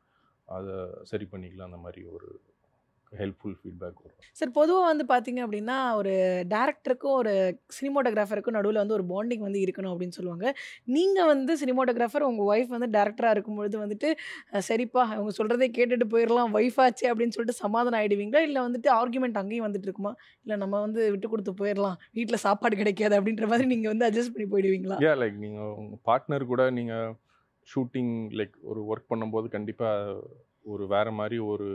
Speaker 2: அதை சரி பண்ணிக்கலாம் அந்த மாதிரி ஒரு ஹெல்ப்ஃபுல் ஃபீட்பேக் வரும்
Speaker 3: சார் பொதுவாக வந்து பார்த்தீங்க அப்படின்னா ஒரு டேரக்டருக்கும் ஒரு சினிமோட்டோகிராஃபருக்கும் நடுவில் வந்து ஒரு பாண்டிங் வந்து இருக்கணும் அப்படின்னு சொல்லுவாங்க நீங்கள் வந்து சினிமோட்டோகிராஃபர் உங்கள் ஒய்ஃப் வந்து டேரக்டராக இருக்கும்பொழுது வந்துட்டு சரிப்பா அவங்க சொல்கிறதே கேட்டுட்டு போயிடலாம் ஒய்ஃப் ஆச்சு அப்படின்னு சொல்லிட்டு சமாதானம் ஆகிடுவீங்களா இல்லை வந்துட்டு ஆர்குமெண்ட் அங்கேயும் வந்துட்டு இருக்குமா இல்லை நம்ம வந்து விட்டு கொடுத்து போயிடலாம் வீட்டில் சாப்பாடு கிடைக்காது அப்படின்ற மாதிரி நீங்கள் வந்து அட்ஜஸ்ட் பண்ணி போயிடுவீங்களா
Speaker 2: ஏன் லைக் நீங்கள் உங்கள் பார்ட்னர் கூட நீங்கள் ஷூட்டிங் லைக் ஒரு ஒர்க் பண்ணும்போது கண்டிப்பாக ஒரு வேறு மாதிரி ஒரு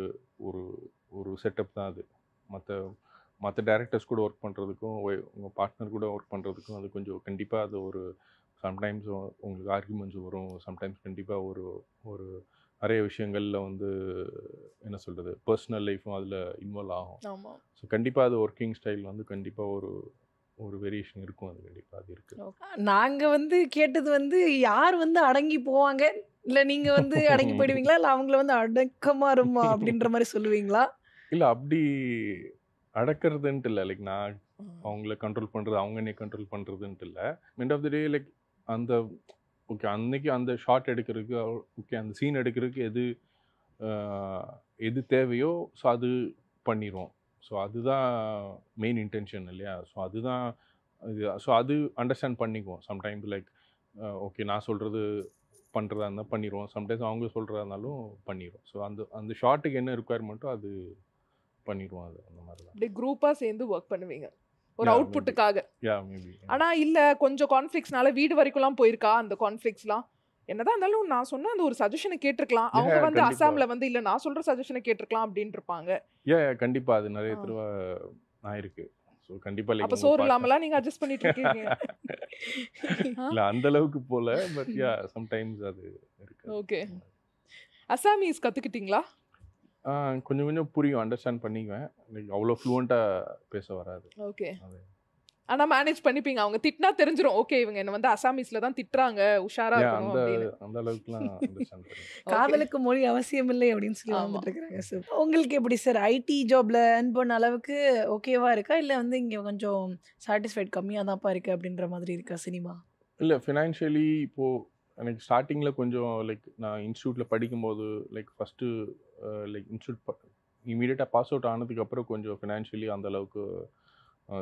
Speaker 2: ஒரு ஒரு செட்டப் தான் அது மற்ற மற்ற டேரக்டர்ஸ் கூட ஒர்க் பண்ணுறதுக்கும் உங்கள் பார்ட்னர் கூட ஒர்க் பண்ணுறதுக்கும் அது கொஞ்சம் கண்டிப்பாக அது ஒரு சம்டைம்ஸ் உங்களுக்கு ஆர்குமெண்ட்ஸ் வரும் சம்டைம்ஸ் கண்டிப்பாக ஒரு ஒரு நிறைய விஷயங்களில் வந்து என்ன சொல்கிறது பர்சனல் லைஃப்பும் அதில் இன்வால்வ் ஆகும் ஸோ கண்டிப்பாக அது ஒர்க்கிங் ஸ்டைல் வந்து கண்டிப்பாக ஒரு ஒரு வேரியேஷன் இருக்கும் அது கண்டிப்பாக அது இருக்குது
Speaker 3: நாங்கள் வந்து கேட்டது வந்து யார் வந்து அடங்கி போவாங்க இல்லை நீங்கள் வந்து அடங்கி போயிடுவீங்களா இல்லை அவங்கள வந்து அடக்கமாக இருமா அப்படின்ற மாதிரி சொல்லுவீங்களா
Speaker 2: இல்லை அப்படி அடக்கிறதுன்ட்டு இல்லை லைக் நான் அவங்கள கண்ட்ரோல் பண்ணுறது அவங்க என்னை கண்ட்ரோல் பண்ணுறதுன்ட்டு இல்லை end of the day like அந்த ஓகே அன்னைக்கு அந்த ஷார்ட் எடுக்கிறதுக்கு ஓகே அந்த சீன் எடுக்கிறதுக்கு எது எது தேவையோ ஸோ அது பண்ணிடுவோம் ஸோ அதுதான் மெயின் இன்டென்ஷன் இல்லையா ஸோ அதுதான் இது ஸோ அது அண்டர்ஸ்டாண்ட் பண்ணிக்குவோம் சம்டைம்ஸ் லைக் ஓகே நான் சொல்கிறது பண்ணுறதா இருந்தால் பண்ணிடுவோம் சம்டைம்ஸ் அவங்க சொல்கிறதா இருந்தாலும் பண்ணிடுவோம் ஸோ அந்த அந்த ஷார்ட்டுக்கு என்ன ரிக்குவயர்மெண்ட்டோ அது பண்ணிடுவாங்க அந்த
Speaker 1: மாதிரி அப்படியே குரூப்பாக சேர்ந்து ஒர்க் பண்ணுவீங்க
Speaker 2: ஒரு அவுட்புட்டுக்காக யா மேபி
Speaker 1: ஆனால் இல்லை கொஞ்சம் கான்ஃப்ளிக்ஸ்னால வீடு வரைக்கும்லாம் போயிருக்கா அந்த கான்ஃப்ளிக்ஸ்லாம் என்னதான் இருந்தாலும் நான் சொன்ன அந்த ஒரு சஜஷனை கேட்டிருக்கலாம் அவங்க வந்து அசாம்ல வந்து இல்லை நான் சொல்ற சஜஷனை கேட்டிருக்கலாம் அப்படின்ட்டு இருப்பாங்க
Speaker 2: ஏ கண்டிப்பா அது நிறைய தடவை இருக்கு ஸோ கண்டிப்பாக அப்போ சோறு இல்லாமலாம் நீங்கள் அட்ஜஸ்ட் பண்ணிட்டு இருக்கீங்க இல்லை அந்த அளவுக்கு போல பட் யா சம்டைம்ஸ் அது
Speaker 1: இருக்கு ஓகே அசாமீஸ் கற்றுக்கிட்டீங்களா
Speaker 2: கொஞ்சம் கொஞ்சம் புரியும் அண்டர்ஸ்டாண்ட் பண்ணிக்குவேன் லைக் அவ்வளோ ஃப்ளூவெண்ட்டாக பேச வராது
Speaker 1: ஓகே ஆனால் மேனேஜ் பண்ணிப்பீங்க அவங்க திட்டினா தெரிஞ்சிடும் ஓகே இவங்க என்ன வந்து அசாமீஸில் தான் திட்டுறாங்க உஷாராக
Speaker 2: அந்த அளவுக்குலாம்
Speaker 3: காதலுக்கு மொழி அவசியம் இல்லை அப்படின்னு சொல்லி வந்துட்டுருக்காங்க சார் உங்களுக்கு எப்படி சார் ஐடி ஜாப்ல ஏர்ன் பண்ண அளவுக்கு ஓகேவா இருக்கா இல்லை வந்து இங்கே கொஞ்சம் சாட்டிஸ்ஃபைட் கம்மியாக தான்ப்பா இருக்கு அப்படின்ற மாதிரி இருக்கா சினிமா
Speaker 2: இல்லை ஃபினான்ஷியலி இப்போது எனக்கு ஸ்டார்டிங்கில் கொஞ்சம் லைக் நான் இன்ஸ்டியூட்டில் படிக்கும்போது லைக் ஃபஸ்ட்டு லைக் இன்ஸ்டியூட் இமீடியட்டாக பாஸ் அவுட் ஆனதுக்கப்புறம் கொஞ்சம் ஃபினான்ஷியலி அந்தளவுக்கு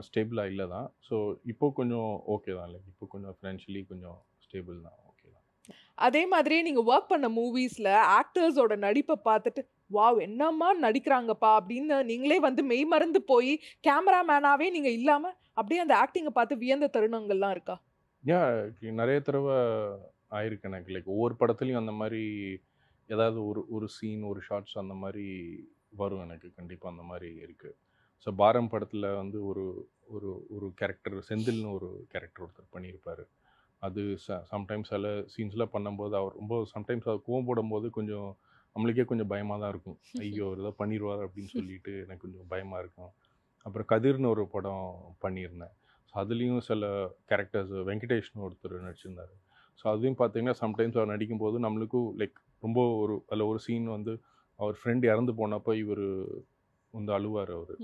Speaker 2: ஸ்டேபிளாக இல்லை தான் ஸோ இப்போ கொஞ்சம் ஓகே தான் லைக் இப்போ கொஞ்சம் ஃபினான்ஷியலி கொஞ்சம் ஸ்டேபிள் தான் ஓகே தான்
Speaker 1: அதே மாதிரி நீங்கள் ஒர்க் பண்ண மூவிஸில் ஆக்டர்ஸோட நடிப்பை பார்த்துட்டு வாவ் என்னம்மா நடிக்கிறாங்கப்பா அப்படின்னு நீங்களே வந்து மெய் மறந்து போய் கேமராமேனாகவே நீங்கள் இல்லாமல் அப்படியே அந்த ஆக்டிங்கை பார்த்து வியந்த தருணங்கள்லாம் இருக்கா
Speaker 2: ஏன் நிறைய தடவை ஆயிருக்கு எனக்கு லைக் ஒவ்வொரு படத்துலையும் அந்த மாதிரி ஏதாவது ஒரு ஒரு சீன் ஒரு ஷார்ட்ஸ் அந்த மாதிரி வரும் எனக்கு கண்டிப்பாக அந்த மாதிரி இருக்குது ஸோ பாரம் படத்தில் வந்து ஒரு ஒரு ஒரு கேரக்டர் செந்தில்னு ஒரு கேரக்டர் ஒருத்தர் பண்ணியிருப்பார் அது ச சம்டைம்ஸ் சில சீன்ஸ்லாம் பண்ணும்போது அவர் ரொம்ப சம்டைம்ஸ் அதை கோவம் போடும்போது கொஞ்சம் நம்மளுக்கே கொஞ்சம் பயமாக தான் இருக்கும் ஐயோ இதாக பண்ணிடுவார் அப்படின்னு சொல்லிட்டு எனக்கு கொஞ்சம் பயமாக இருக்கும் அப்புறம் கதிர்னு ஒரு படம் பண்ணியிருந்தேன் ஸோ அதுலேயும் சில கேரக்டர்ஸ் வெங்கடேஷ்னு ஒருத்தர் நடிச்சிருந்தார் ஸோ அதையும் பார்த்தீங்கன்னா சம்டைம்ஸ் அவர் நடிக்கும்போது நம்மளுக்கும் லைக் ரொம்ப ஒரு அதில் ஒரு சீன் வந்து அவர் ஃப்ரெண்ட் இறந்து போனப்போ இவர் வந்து அழுவார் அவர்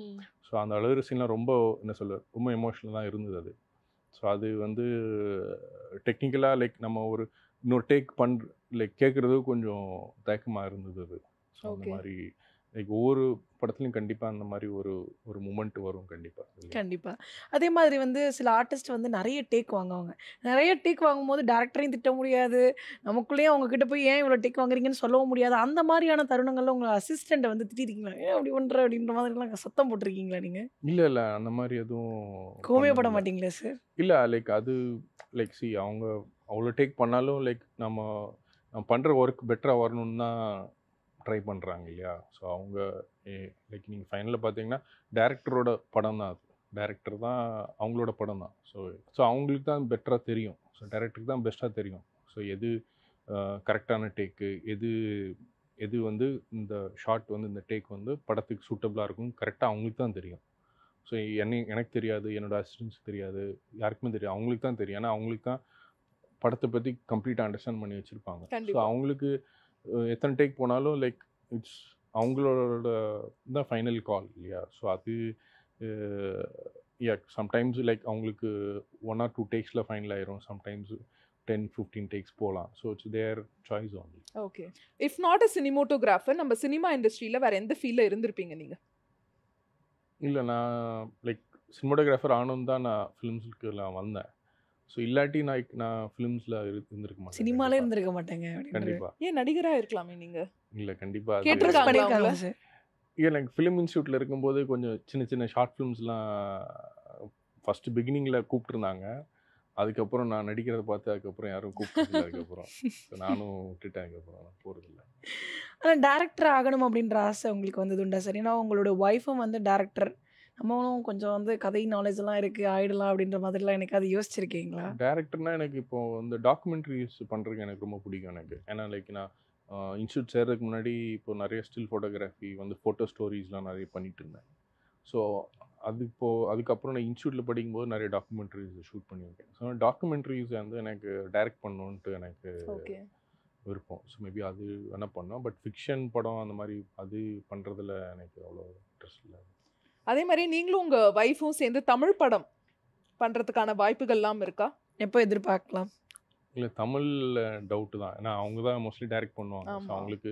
Speaker 2: ஸோ அந்த அழுகிற சீன்லாம் ரொம்ப என்ன சொல்ல ரொம்ப எமோஷ்னலாக இருந்தது அது ஸோ அது வந்து டெக்னிக்கலாக லைக் நம்ம ஒரு இன்னொரு டேக் பண் லைக் கேட்குறது கொஞ்சம் தயக்கமாக இருந்தது அது ஸோ அந்த மாதிரி லைக் ஒவ்வொரு படத்துலையும் கண்டிப்பாக அந்த மாதிரி ஒரு ஒரு மூமெண்ட் வரும் கண்டிப்பாக
Speaker 3: கண்டிப்பாக அதே மாதிரி வந்து சில ஆர்டிஸ்ட் வந்து நிறைய டேக் வாங்குவாங்க நிறைய டேக் வாங்கும்போது டேரக்டரையும் திட்ட முடியாது நமக்குள்ளேயும் அவங்கக்கிட்ட போய் ஏன் இவ்வளோ டேக் வாங்குறீங்கன்னு சொல்லவும் முடியாது அந்த மாதிரியான தருணங்களில் உங்களை அசிஸ்டண்ட்டை வந்து திட்டிருக்கீங்களா ஏன் அப்படி பண்ணுற அப்படின்ற மாதிரிலாம் சத்தம் போட்டிருக்கீங்களா நீங்கள்
Speaker 2: இல்லை இல்லை அந்த மாதிரி எதுவும் கோமியப்பட மாட்டீங்களா சார் இல்லை லைக் அது லைக் சி அவங்க அவ்வளோ டேக் பண்ணாலும் லைக் நம்ம நம்ம பண்ணுற ஒர்க் பெட்டராக வரணும்னு தான் ட்ரை பண்ணுறாங்க இல்லையா ஸோ அவங்க லைக் நீங்கள் ஃபைனலில் பார்த்தீங்கன்னா டேரக்டரோட படம் தான் அது டேரக்டர் தான் அவங்களோட படம் தான் ஸோ ஸோ அவங்களுக்கு தான் பெட்டராக தெரியும் ஸோ டேரக்டருக்கு தான் பெஸ்ட்டாக தெரியும் ஸோ எது கரெக்டான டேக்கு எது எது வந்து இந்த ஷார்ட் வந்து இந்த டேக் வந்து படத்துக்கு சூட்டபுளாக இருக்கும் கரெக்டாக அவங்களுக்கு தான் தெரியும் ஸோ என்னை எனக்கு தெரியாது என்னோடய அசிஸ்டன்ஸுக்கு தெரியாது யாருக்குமே தெரியாது அவங்களுக்கு தான் தெரியும் ஏன்னா அவங்களுக்கு தான் படத்தை பற்றி கம்ப்ளீட்டாக அண்டர்ஸ்டாண்ட் பண்ணி வச்சுருப்பாங்க ஸோ அவங்களுக்கு எத்தனை டேக் போனாலும் லைக் இட்ஸ் அவங்களோட தான் ஃபைனல் கால் இல்லையா ஸோ அது யா சம்டைம்ஸ் லைக் அவங்களுக்கு ஒன் ஆர் டூ டேக்ஸில் ஃபைனல் ஆயிரும் சம்டைம்ஸ் டென் ஃபிஃப்டீன் டேக்ஸ் போகலாம் so it's their choice only
Speaker 1: okay if not a cinematographer நம்ம சினிமா இண்டஸ்ட்ரியில் வேறு எந்த ஃபீல்டில் இருந்திருப்பீங்க நீங்கள்
Speaker 2: இல்லை நான் லைக் சினிமோட்டோகிராஃபர் ஆனும் தான் நான் ஃபிலிம்ஸுக்கு நான் வந்தேன் ஸோ இல்லாட்டி நான் நான் ஃபிலிம்ஸில் இருந்திருக்க மாட்டேன்
Speaker 3: சினிமாலே இருந்திருக்க மாட்டேங்க கண்டிப்பாக ஏன் நடிகராக இருக்கலாமே நீங்கள்
Speaker 2: இல்லை கண்டிப்பாக ஏன் எனக்கு ஃபிலிம் இன்ஸ்டியூட்டில் இருக்கும்போது கொஞ்சம் சின்ன சின்ன ஷார்ட் ஃபிலிம்ஸ்லாம் ஃபஸ்ட்டு பிகினிங்கில் கூப்பிட்டுருந்தாங்க அதுக்கப்புறம் நான் நடிக்கிறத பார்த்து அதுக்கப்புறம் யாரும் கூப்பிட்டு அதுக்கப்புறம் நானும் விட்டுட்டேன் அதுக்கப்புறம் நான் போகிறதில்ல
Speaker 3: ஆனால் டேரக்டர் ஆகணும் அப்படின்ற ஆசை உங்களுக்கு வந்தது உண்டா சரி ஏன்னா உங்களோட ஒய்ஃபும் வந்து டேரக்டர் நம்மளும் கொஞ்சம் வந்து கதை நாலேஜ் எல்லாம் இருக்குது ஆயிடலாம் அப்படின்ற மாதிரிலாம் எனக்கு அது யோசிச்சிருக்கீங்களா
Speaker 2: டேரக்டர்னா எனக்கு இப்போ வந்து டாக்குமெண்ட்ரிஸ் பண்ணுறதுக்கு எனக்கு ரொம்ப பிடிக்கும் எனக்கு ஏன்னா லைக் நான் இன்ஸ்டியூட் சேர்றதுக்கு முன்னாடி இப்போ நிறைய ஸ்டில் ஃபோட்டோகிராஃபி வந்து ஃபோட்டோ ஸ்டோரிஸ்லாம் நிறைய பண்ணிட்டு இருந்தேன் ஸோ அது இப்போது அதுக்கப்புறம் நான் இன்ஸ்டியூட்டில் படிக்கும்போது நிறைய டாக்குமெண்ட்ரிஸ் ஷூட் பண்ணியிருக்கேன் ஸோ டாக்குமெண்ட்ரிஸ் வந்து எனக்கு டைரக்ட் பண்ணணுன்ட்டு எனக்கு விருப்பம் ஸோ மேபி அது என்ன பண்ணோம் பட் ஃபிக்ஷன் படம் அந்த மாதிரி அது பண்ணுறதுல எனக்கு அவ்வளோ இன்ட்ரெஸ்ட் இல்லை
Speaker 1: அதே மாதிரி நீங்களும் உங்கள் ஒய்ஃபும் சேர்ந்து தமிழ் படம் பண்ணுறதுக்கான வாய்ப்புகள்லாம் இருக்கா எப்போ எதிர்பார்க்கலாம்
Speaker 2: இல்லை தமிழில் டவுட்டு தான் ஏன்னா அவங்க தான் மோஸ்ட்லி டைரக்ட் பண்ணுவாங்க ஸோ அவங்களுக்கு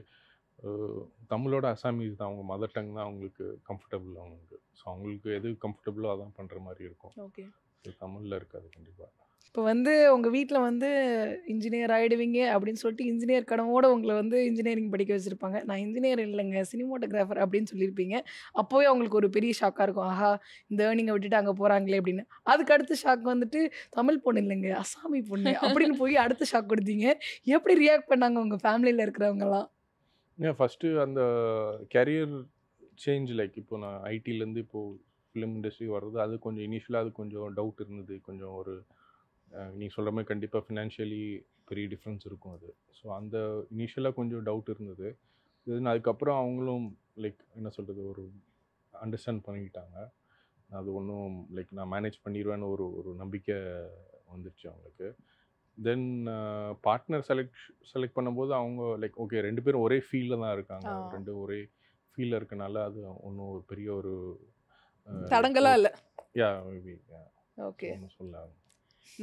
Speaker 2: தமிழோட அசாமி தான் அவங்க மதர் டங் தான் அவங்களுக்கு கம்ஃபர்டபுள் அவங்களுக்கு ஸோ அவங்களுக்கு எது கம்ஃபர்டபுளோ அதான் பண்ணுற மாதிரி இருக்கும் ஓகே தமிழில் இருக்காது கண்டிப்பாக
Speaker 3: இப்போ வந்து உங்கள் வீட்டில் வந்து இன்ஜினியர் ஆகிடுவீங்க அப்படின்னு சொல்லிட்டு இன்ஜினியர் கடமோடு உங்களை வந்து இன்ஜினியரிங் படிக்க வச்சுருப்பாங்க நான் இன்ஜினியர் இல்லைங்க சினிமோட்டோகிராஃபர் அப்படின்னு சொல்லியிருப்பீங்க அப்போவே அவங்களுக்கு ஒரு பெரிய ஷாக்காக இருக்கும் ஆஹா இந்த ஏர்னிங்கை விட்டுட்டு அங்கே போகிறாங்களே அப்படின்னு அதுக்கு அடுத்த ஷாக் வந்துட்டு தமிழ் பொண்ணு இல்லைங்க அசாமி பொண்ணு அப்படின்னு போய் அடுத்த ஷாக் கொடுத்தீங்க எப்படி ரியாக்ட் பண்ணாங்க உங்கள் ஃபேமிலியில் இருக்கிறவங்கலாம்
Speaker 2: ஏன் ஃபஸ்ட்டு அந்த கரியர் சேஞ்ச் லைக் இப்போ நான் ஐடிலேருந்து இப்போது ஃபிலிம் இண்டஸ்ட்ரி வர்றது அது கொஞ்சம் இனிஷியலாக அது கொஞ்சம் டவுட் இருந்தது கொஞ்சம் ஒரு நீ சொல்கிற மாதிரி கண்டிப்பாக ஃபினான்ஷியலி பெரிய டிஃப்ரென்ஸ் இருக்கும் அது ஸோ அந்த இனிஷியலாக கொஞ்சம் டவுட் இருந்தது அதுக்கப்புறம் அவங்களும் லைக் என்ன சொல்கிறது ஒரு அண்டர்ஸ்டாண்ட் பண்ணிக்கிட்டாங்க அது ஒன்றும் லைக் நான் மேனேஜ் பண்ணிடுவேன்னு ஒரு ஒரு நம்பிக்கை வந்துடுச்சு அவங்களுக்கு தென் பார்ட்னர் செலக்ட் செலக்ட் பண்ணும்போது அவங்க லைக் ஓகே ரெண்டு பேரும் ஒரே ஃபீல்டில் தான் இருக்காங்க ரெண்டு ஒரே ஃபீல்டில் இருக்கனால அது ஒன்றும் ஒரு பெரிய ஒரு தடங்கலாக இல்லை யா மேபி ஓகே சொல்லலாம்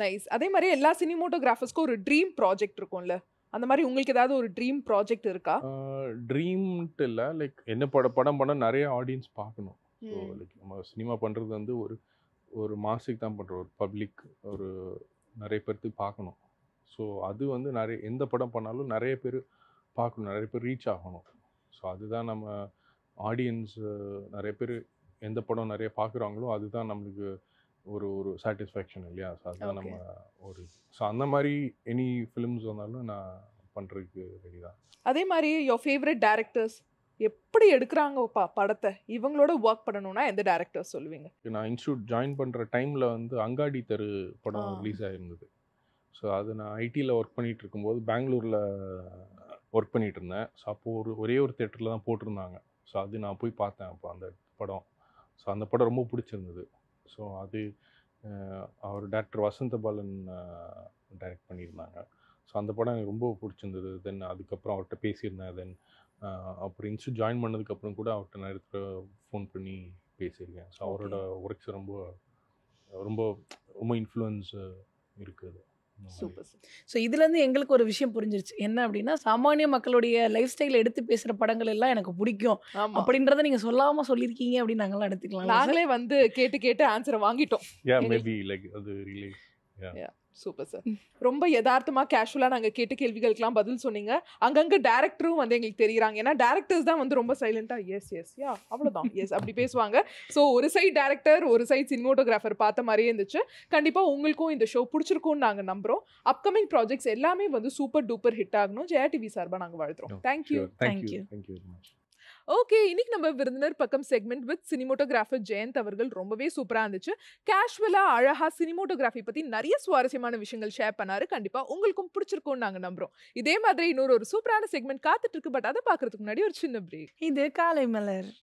Speaker 1: நைஸ் அதே மாதிரி எல்லா சினிமோட்டோகிராஃபர்ஸ்க்கும் ஒரு ட்ரீம் ப்ராஜெக்ட் இருக்கும்ல அந்த மாதிரி உங்களுக்கு ஏதாவது ஒரு ட்ரீம் ப்ராஜெக்ட் இருக்கா
Speaker 2: ட்ரீம்ட்டு இல்லை லைக் என்ன படம் படம் பண்ணால் நிறைய ஆடியன்ஸ் பார்க்கணும் ஸோ லைக் நம்ம சினிமா பண்ணுறது வந்து ஒரு ஒரு மாசுக்கு தான் பண்ணுறோம் ஒரு பப்ளிக் ஒரு நிறைய பேர்த்துக்கு பார்க்கணும் ஸோ அது வந்து நிறைய எந்த படம் பண்ணாலும் நிறைய பேர் பார்க்கணும் நிறைய பேர் ரீச் ஆகணும் ஸோ அதுதான் நம்ம ஆடியன்ஸு நிறைய பேர் எந்த படம் நிறைய பார்க்குறாங்களோ அதுதான் நம்மளுக்கு ஒரு ஒரு சாட்டிஸ்ஃபேக்ஷன் இல்லையா ஸோ அதுதான் நம்ம ஒரு ஸோ அந்த மாதிரி எனி ஃபிலிம்ஸ் வந்தாலும் நான் பண்ணுறதுக்கு ரெடி தான்
Speaker 1: அதே மாதிரி யோர் ஃபேவரட் டேரக்டர்ஸ் எப்படி எடுக்கிறாங்கப்பா படத்தை இவங்களோட ஒர்க் பண்ணணும்னா எந்த டேரக்டர் சொல்லுவீங்க
Speaker 2: நான் இன்ஸ்டியூட் ஜாயின் பண்ணுற டைமில் வந்து அங்காடி தெரு படம் ரிலீஸ் ஆகிருந்தது ஸோ அது நான் ஐடியில் ஒர்க் பண்ணிகிட்டு இருக்கும்போது பெங்களூரில் ஒர்க் பண்ணிகிட்டு இருந்தேன் ஸோ அப்போது ஒரு ஒரே ஒரு தேட்டரில் தான் போட்டிருந்தாங்க ஸோ அது நான் போய் பார்த்தேன் அப்போ அந்த படம் ஸோ அந்த படம் ரொம்ப பிடிச்சிருந்தது ஸோ அது அவர் டேரக்டர் வசந்த பாலன் டைரக்ட் பண்ணியிருந்தாங்க ஸோ அந்த படம் எனக்கு ரொம்ப பிடிச்சிருந்தது தென் அதுக்கப்புறம் அவர்கிட்ட பேசியிருந்தேன் தென் அப்புறம் இன்ஸ்டியூட் ஜாயின் பண்ணதுக்கப்புறம் கூட அவர்கிட்ட நான் ஃபோன் பண்ணி பேசியிருக்கேன் ஸோ அவரோட ஒர்க்ஸ் ரொம்ப ரொம்ப ரொம்ப இன்ஃப்ளூயன்ஸு இருக்குது சூப்பர் சார்
Speaker 3: ஸோ இதுலேருந்து எங்களுக்கு ஒரு விஷயம் புரிஞ்சிருச்சு என்ன அப்படின்னா சாமானிய மக்களுடைய லைஃப் ஸ்டைல் எடுத்து பேசுகிற படங்கள் எல்லாம் எனக்கு பிடிக்கும் அப்படின்றத நீங்கள் சொல்லாமல் சொல்லியிருக்கீங்க அப்படின்னு நாங்களாம் எடுத்துக்கலாம்
Speaker 2: நாங்களே
Speaker 1: வந்து கேட்டு கேட்டு ஆன்சரை வாங்கிட்டோம் மேபி லைக் அது சூப்பர் சார் ரொம்ப யதார்த்தமாக கேஷுவலாக நாங்கள் கேட்ட கேள்விகளுக்கெல்லாம் பதில் சொன்னீங்க அங்கங்கே டேரக்டரும் வந்து எங்களுக்கு தெரியுறாங்க ஏன்னா டேரக்டர்ஸ் தான் வந்து ரொம்ப சைலண்ட்டாக எஸ் எஸ் யா அவ்வளோதான் எஸ் அப்படி பேசுவாங்க ஸோ ஒரு சைட் டேரக்டர் ஒரு சைட் சினிமோட்டோகிராஃபர் பார்த்த மாதிரியே இருந்துச்சு கண்டிப்பாக உங்களுக்கும் இந்த ஷோ பிடிச்சிருக்கும்னு நாங்கள் நம்புகிறோம் அப்கமிங் ப்ராஜெக்ட்ஸ் எல்லாமே வந்து சூப்பர் டூப்பர் ஹிட் ஆகணும் ஜெயா டிவி சார்பாக நாங்கள் வாழ்த்துறோம் தேங்க்யூ தேங்க்யூ தேங்க்யூ ஓகே இன்னைக்கு நம்ம விருந்தினர் பக்கம் செக்மெண்ட் வித் சினிமோட்டோகிராஃபர் ஜெயந்த் அவர்கள் ரொம்பவே சூப்பராக இருந்துச்சு கேஷுவலாக அழகாக சினிமோட்டோகிராஃபி பற்றி நிறைய சுவாரஸ்யமான விஷயங்கள் ஷேர் பண்ணாரு கண்டிப்பாக உங்களுக்கும் பிடிச்சிருக்கோம்னு நாங்கள் நம்புறோம் இதே மாதிரி இன்னொரு ஒரு சூப்பரான செக்மெண்ட் காத்துட்டு இருக்கு பட் அதை பார்க்கறதுக்கு முன்னாடி ஒரு சின்ன பிரேக்
Speaker 3: இது காலை மலர்